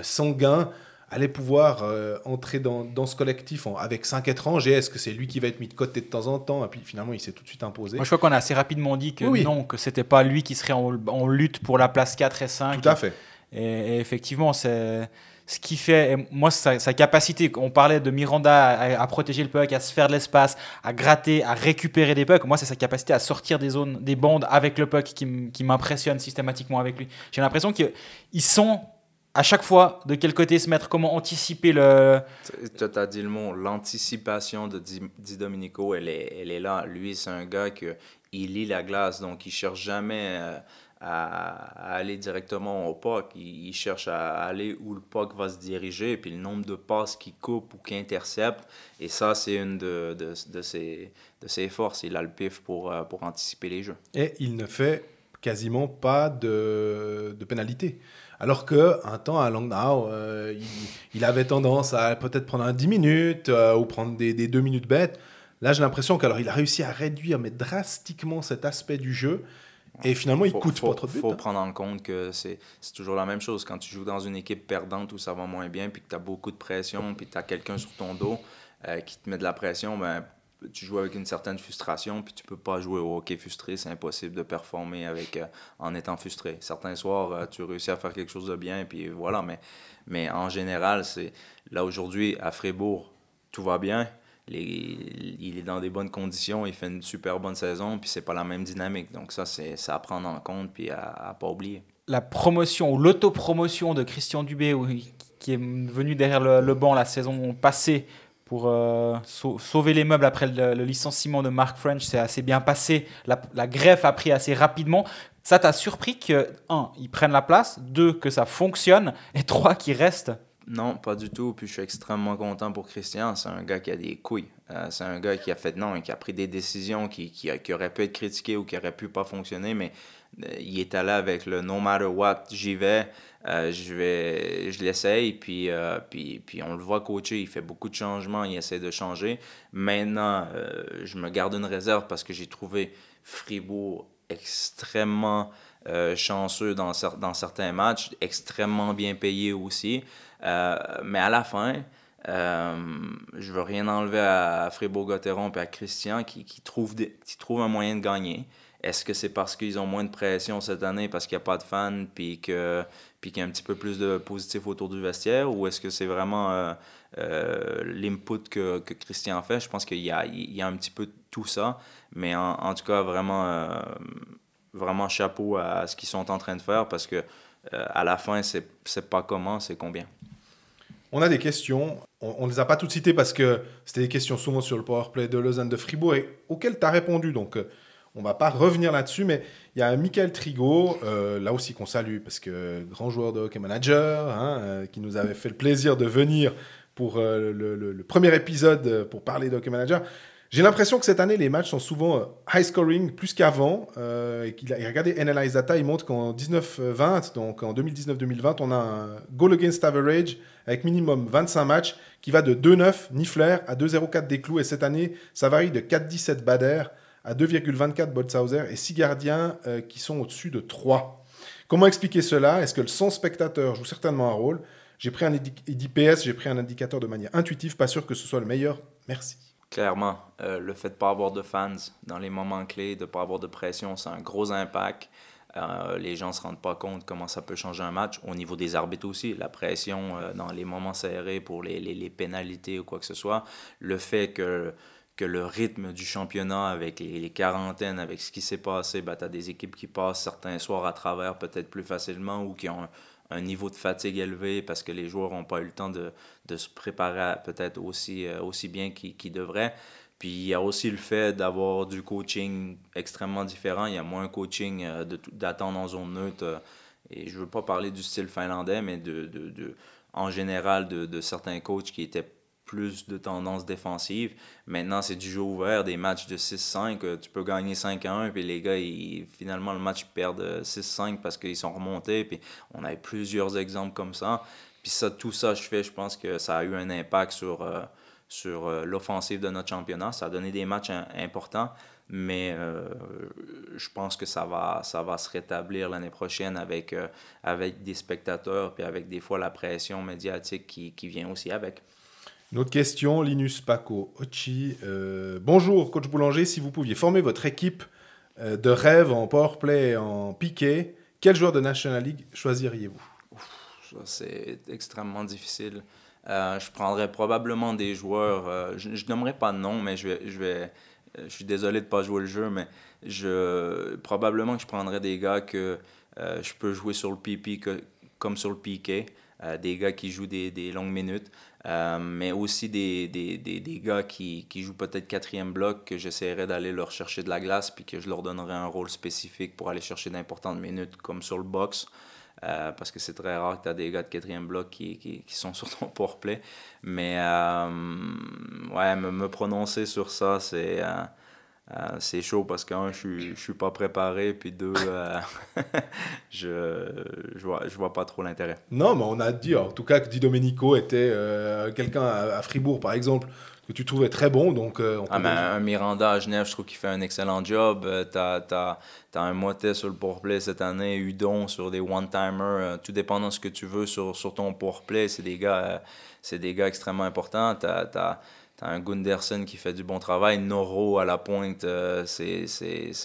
sanguin, allait pouvoir entrer dans, ce collectif avec cinq étrangers. Est-ce que c'est lui qui va être mis de côté de temps en temps Et puis finalement, il s'est tout de suite imposé. Moi, je crois qu'on a assez rapidement dit que non, que c'était pas lui qui serait en, lutte pour la place 4 et 5. Tout à fait. et effectivement, c'est ce qui fait, moi, sa, capacité, on parlait de Miranda à, protéger le puck, à se faire de l'espace, à gratter, à récupérer des pucks. Moi, c'est sa capacité à sortir des zones, des bandes avec le puck qui m'impressionne systématiquement avec lui. J'ai l'impression qu'ils sont à chaque fois de quel côté se mettre, comment anticiper le. Tu as dit le mot, l'anticipation de Di, Domenico, elle est, elle est là. Lui, c'est un gars qui il lit la glace, donc il cherche jamais. Euh, à, aller directement au POC. Il, cherche à aller où le POC va se diriger, et puis le nombre de passes qu'il coupe ou qu'il intercepte. Et ça, c'est une de, de, ses, de forces. Il a le pif euh, pour, anticiper les jeux. Et il ne fait quasiment pas de, de pénalité. Alors qu'un temps à Langnau, euh, il, avait tendance à peut-être prendre 10 minutes euh, ou prendre des, des 2 minutes bêtes. Là, j'ai l'impression qu'il il a réussi à réduire mais drastiquement cet aspect du jeu et finalement, il coûte faut, pas trop de faut hein. prendre en compte que c'est toujours la même chose. Quand tu joues dans une équipe perdante où ça va moins bien, puis que tu as beaucoup de pression, puis que tu as quelqu'un sur ton dos euh, qui te met de la pression, ben, tu joues avec une certaine frustration, puis tu peux pas jouer au hockey frustré. C'est impossible de performer avec euh, en étant frustré. Certains soirs, euh, tu réussis à faire quelque chose de bien, puis voilà. Mais, mais en général, c'est là aujourd'hui, à Fribourg, tout va bien il est dans des bonnes conditions, il fait une super bonne saison, puis c'est pas la même dynamique. Donc ça, c'est à prendre en compte, puis à, pas oublier. La promotion ou l'autopromotion de Christian Dubé, qui est venu derrière le, banc la saison passée pour euh, sauver les meubles après le, licenciement de Mark French, c'est assez bien passé. La, la greffe a pris assez rapidement. Ça t'a surpris que, un, ils prennent la place, deux, que ça fonctionne, et trois, qu'ils restent non, pas du tout. Puis je suis extrêmement content pour Christian. C'est un gars qui a des couilles. Euh, c'est un gars qui a fait non, et qui a pris des décisions qui, qui, auraient pu être critiquées ou qui auraient pu pas fonctionner, mais euh, il est allé avec le no matter what, j'y vais, euh, je vais, je l'essaye. Puis, puis, on le voit coacher, il fait beaucoup de changements, il essaie de changer. Maintenant, je me garde une réserve parce que j'ai trouvé Fribourg extrêmement chanceux dans, dans certains matchs, extrêmement bien payé aussi. Euh, mais à la fin, je euh, je veux rien enlever à Fribourg-Gotteron et à Christian qui, qui trouvent qui un moyen de gagner. Est-ce que c'est parce qu'ils ont moins de pression cette année parce qu'il n'y a pas de fans puis que puis qu'il y a un petit peu plus de positif autour du vestiaire ou est-ce que c'est vraiment euh, l'input que, que, Christian fait? Je pense qu'il y a, il y un petit peu tout ça, mais en, tout cas, vraiment, vraiment chapeau à ce qu'ils sont en train de faire parce que à la fin, c'est, c'est pas comment, c'est combien. On a des questions. On ne les a pas toutes citées parce que c'était des questions souvent sur le powerplay de Lausanne de Fribourg et auxquelles tu as répondu. Donc, euh, on ne va pas revenir là-dessus, mais il y a Michael Trigo, euh, là aussi qu'on salue, parce que grand joueur de hockey manager, hein, euh, qui nous avait fait le plaisir de venir pour le, premier épisode pour parler de hockey manager. J'ai l'impression que cette année, les matchs sont souvent euh, high scoring plus qu'avant. Euh, et regardez Analyze data, il montre qu'en donc en 2019-2020, on a un goal against average avec minimum 25 matchs qui va de 2-9 Nifler à 2-0-4 des Et cette année, ça varie de 4-17 Bader à 2,24 Boltzhauser et 6 gardiens euh, qui sont au-dessus de 3. Comment expliquer cela Est-ce que le 100 spectateurs joue certainement un rôle J'ai pris un IDPS, j'ai pris un indicateur de manière intuitive, pas sûr que ce soit le meilleur. Merci. Clairement, euh, le fait de ne pas avoir de fans dans les moments clés, de ne pas avoir de pression, c'est un gros impact. Euh, les gens ne se rendent pas compte comment ça peut changer un match. Au niveau des arbitres aussi, la pression euh, dans les moments serrés pour les, pénalités ou quoi que ce soit. Le fait que, que le rythme du championnat avec les, quarantaines, avec ce qui s'est passé, ben, tu as des équipes qui passent certains soirs à travers peut-être plus facilement ou qui ont un niveau de fatigue élevé parce que les joueurs n'ont pas eu le temps de, se préparer peut-être aussi, euh, aussi bien qu'ils devraient. Puis il y a aussi le fait d'avoir du coaching extrêmement différent. Il y a moins un coaching euh, d'attendre en zone neutre. Euh, et je ne veux pas parler du style finlandais, mais de, de, en général de, certains coachs qui étaient plus de tendance défensive. Maintenant, c'est du jeu ouvert, des matchs de 6-5. Euh, tu peux gagner 5-1, puis les gars, finalement, le match perdent 6-5 euh, parce qu'ils sont remontés. Puis on a plusieurs exemples comme ça. Puis ça, tout ça, je fais, je pense que ça a eu un impact sur, euh, sur l'offensive de notre championnat. Ça a donné des matchs hein, importants, mais je pense que ça va, ça va se rétablir l'année prochaine avec, avec des spectateurs, puis avec des fois la pression médiatique qui, qui vient aussi avec. Une autre question, Linus Paco Ochi. Euh, bonjour, coach Boulanger, si vous pouviez former votre équipe euh, de rêve en powerplay, en piqué, quel joueur de National League choisiriez-vous C'est extrêmement difficile. Euh, je prendrais probablement des joueurs, je, ne nommerai pas de nom, mais je je suis désolé de ne pas jouer le jeu, mais je, probablement que je prendrais des gars que je peux jouer sur le pipi comme sur le piqué, des gars qui jouent des longues minutes. Euh, mais aussi des, des, des, des gars qui, qui jouent peut-être quatrième bloc, que j'essaierai d'aller leur chercher de la glace, puis que je leur donnerai un rôle spécifique pour aller chercher d'importantes minutes, comme sur le box. Euh, parce que c'est très rare que tu as des gars de quatrième bloc qui, qui, qui sont sur ton pour-play Mais euh, ouais, me, me, prononcer sur ça, c'est euh, c'est chaud parce que, un, je ne suis pas préparé, puis deux, euh, je ne vois, je vois pas trop l'intérêt. Non, mais on a dit, en tout cas, que Di Domenico était euh, quelqu'un à, Fribourg, par exemple, que tu trouvais très bon. Donc, ah, un Miranda à Genève, je trouve qu'il fait un excellent job. tu as, as, un Motet sur le pourplay cette année, Udon sur des one-timers, tout dépendant de ce que tu veux sur, sur ton pourplay, C'est des, gars, des gars extrêmement importants. T'as un Gunderson qui fait du bon travail. Noro à la pointe, euh, c'est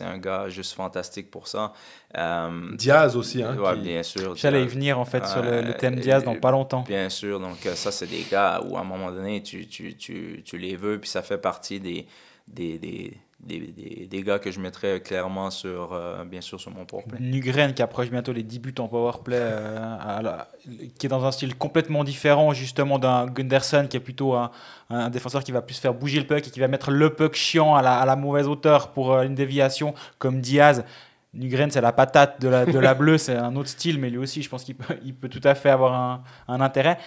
un gars juste fantastique pour ça. Euh, Diaz aussi, hein? Ouais, bien sûr. J'allais y venir, en fait, sur le, le thème Diaz dans pas longtemps. Bien sûr. Donc, euh, ça, c'est des gars où, à un moment donné, tu, tu, tu, tu les veux, puis ça fait partie des, des, des des, des, gars que je mettrais clairement sur, euh, bien sûr, sur mon powerplay. Nugren qui approche bientôt les 10 buts en powerplay, euh, qui est dans un style complètement différent justement d'un Gunderson qui est plutôt un, défenseur qui va plus faire bouger le puck et qui va mettre le puck chiant à la, à la mauvaise hauteur pour euh, une déviation comme Diaz. Nugren, c'est la patate de la, de la bleue, c'est un autre style, mais lui aussi, je pense qu'il peut, tout à fait avoir un, un intérêt.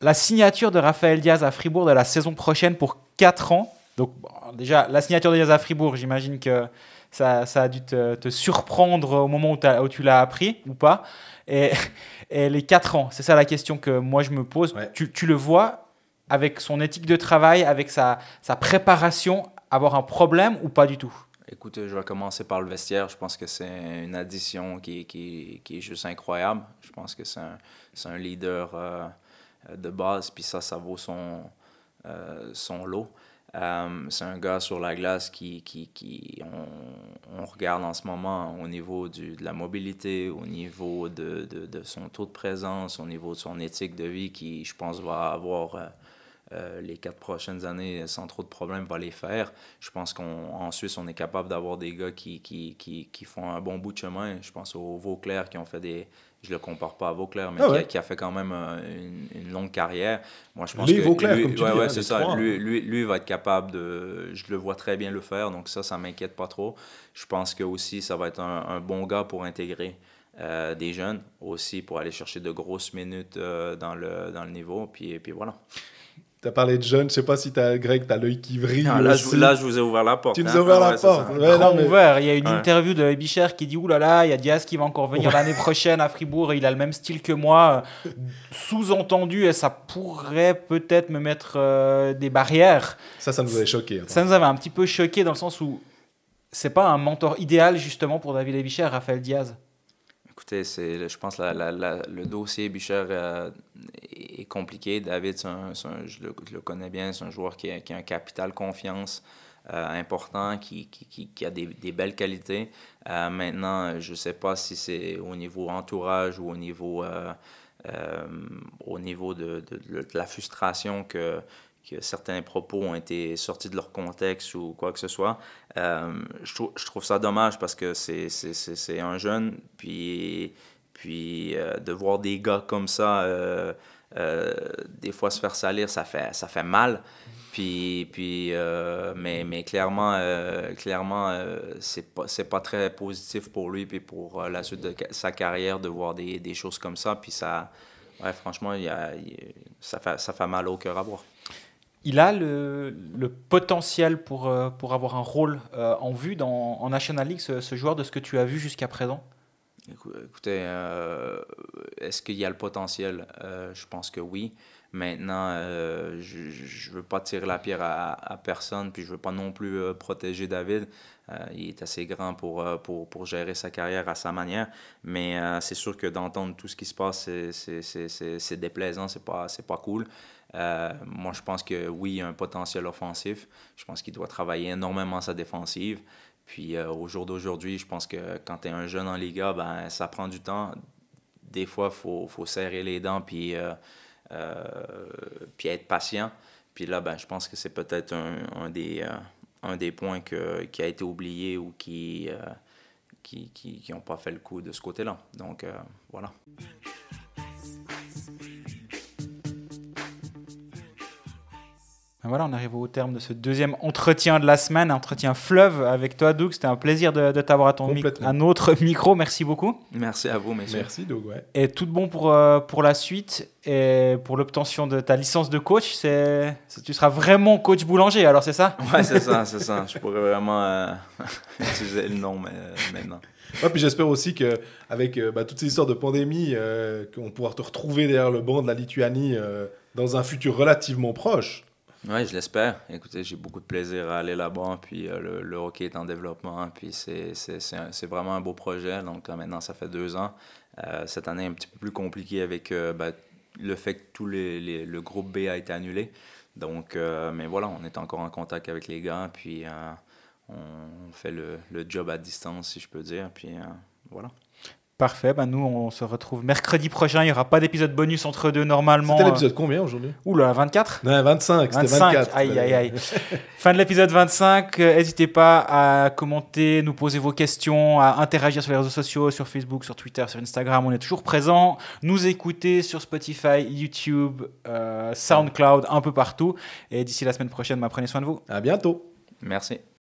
La signature de Raphaël Diaz à Fribourg de la saison prochaine pour 4 ans, donc, déjà, la signature de Yaza à Fribourg, j'imagine que ça, a dû te, surprendre au moment où, tu l'as appris ou pas. Et, les 4 ans, c'est ça la question que moi je me pose. Tu, le vois avec son éthique de travail, avec sa, préparation, avoir un problème ou pas du tout Écoute, je vais commencer par le vestiaire. Je pense que c'est une addition qui, est juste incroyable. Je pense que c'est un, leader euh, de base, puis ça, ça vaut son euh, lot. Euh, c'est un gars sur la glace qui, qui, qui on, on, regarde en ce moment au niveau du, de la mobilité, au niveau de, de, de, son taux de présence, au niveau de son éthique de vie qui, je pense, va avoir euh, euh, les quatre prochaines années sans trop de problèmes, va les faire. Je pense qu'en Suisse, on est capable d'avoir des gars qui, qui, qui, font un bon bout de chemin. Je pense aux Vauclair qui ont fait des, je le compare pas à Vauclair, mais ah qui, a, fait quand même euh, une, longue carrière. Moi, je pense que Vauclair, lui, comme tu ouais, dis, c'est ça. Hein. lui, lui, va être capable de. Je le vois très bien le faire, donc ça, ça m'inquiète pas trop. Je pense que aussi, ça va être un, bon gars pour intégrer. Euh, des jeunes aussi pour aller chercher de grosses minutes euh, dans, le, dans le niveau, puis, puis voilà. T'as parlé de jeunes, je sais pas si t'as Greg, t'as l'œil qui vrille. Ah, là, je, là, je, vous ai ouvert la porte. Tu nous hein. as ouvert ah la porte. Il y a une interview de Bichère qui dit oulala, là là, il y a Diaz qui va encore venir l'année prochaine à Fribourg et il a le même style que moi. Sous-entendu, et ça pourrait peut-être me mettre euh, des barrières. Ça, ça nous avait choqué. Ça nous avait un petit peu choqué dans le sens où c'est pas un mentor idéal justement pour David Bichère, Raphaël Diaz. Écoutez, c'est, je pense que le dossier Bichard euh, est compliqué. David, je, le, connais bien, c'est un joueur qui a, qui un capital confiance euh, important, qui, qui, a des, belles qualités. Euh, maintenant, je ne sais pas si c'est au niveau entourage ou au niveau, au niveau de la frustration que que certains propos ont été sortis de leur contexte ou quoi que ce soit. Euh, je, trouve ça dommage parce que c'est un jeune, puis, puis euh, de voir des gars comme ça, euh, des fois se faire salir, ça fait, ça fait mal. Puis, puis mais, mais, clairement, clairement c'est pas, pas très positif pour lui puis pour la suite de sa carrière de voir des, des choses comme ça. Puis ça, ouais, franchement, il ça, fait, ça fait mal au cœur à voir il a le, potentiel pour, euh, pour avoir un rôle euh, en vue dans, en National League, ce, joueur, de ce que tu as vu jusqu'à présent Écoutez, euh, est-ce qu'il y a le potentiel Je pense que oui. Maintenant, je ne veux pas tirer la pierre à, personne, puis je ne veux pas non plus protéger David. il est assez grand pour, pour, pour, gérer sa carrière à sa manière, mais c'est sûr que d'entendre tout ce qui se passe, c'est déplaisant, c'est pas, pas cool. Euh, moi, je pense que oui, il y a un potentiel offensif. Je pense qu'il doit travailler énormément sa défensive. Puis euh, au jour d'aujourd'hui, je pense que quand tu es un jeune en Liga, ben, ça prend du temps. Des fois, il faut, faut, serrer les dents puis, euh, puis être patient. Puis là, ben, je pense que c'est peut-être un, un, des, un des points que, qui a été oublié ou qui qui n'ont qui, pas fait le coup de ce côté-là. Donc voilà. Ben voilà, on arrive au terme de ce deuxième entretien de la semaine, entretien fleuve avec toi, Doug. C'était un plaisir de, t'avoir à ton un autre micro. Merci beaucoup. Merci à vous, messieurs. Merci, Doug. Et tout bon pour, euh, pour la suite et pour l'obtention de ta licence de coach. C'est, tu seras vraiment coach boulanger, alors c'est ça Ouais, c'est ça, c'est ça. Je pourrais vraiment euh, utiliser le nom mais, euh, maintenant. puis j'espère aussi que avec bah, toutes ces histoires de pandémie, qu'on pourra te retrouver derrière le banc de la Lituanie dans un futur relativement proche. Oui, je l'espère. Écoutez, j'ai beaucoup de plaisir à aller là-bas. Puis euh, le, le, hockey est en développement. Puis c'est vraiment un beau projet. Donc maintenant, ça fait deux ans. Euh, cette année, un petit peu plus compliqué avec euh, ben, le fait que tout le groupe B a été annulé. Donc, mais voilà, on est encore en contact avec les gars. Puis on fait le, le, job à distance, si je peux dire. Puis voilà. Parfait, bah, nous on se retrouve mercredi prochain, il n'y aura pas d'épisode bonus entre deux normalement. C'était euh. l'épisode combien aujourd'hui Oula, 24 Non, 25, c'était 24. Aïe, aïe, aïe. fin de l'épisode 25, euh, n'hésitez pas à commenter, nous poser vos questions, à interagir sur les réseaux sociaux, sur Facebook, sur Twitter, sur Instagram, on est toujours présent. Nous écouter sur Spotify, YouTube, euh, SoundCloud, un peu partout. Et d'ici la semaine prochaine, prenez soin de vous. À bientôt. Merci.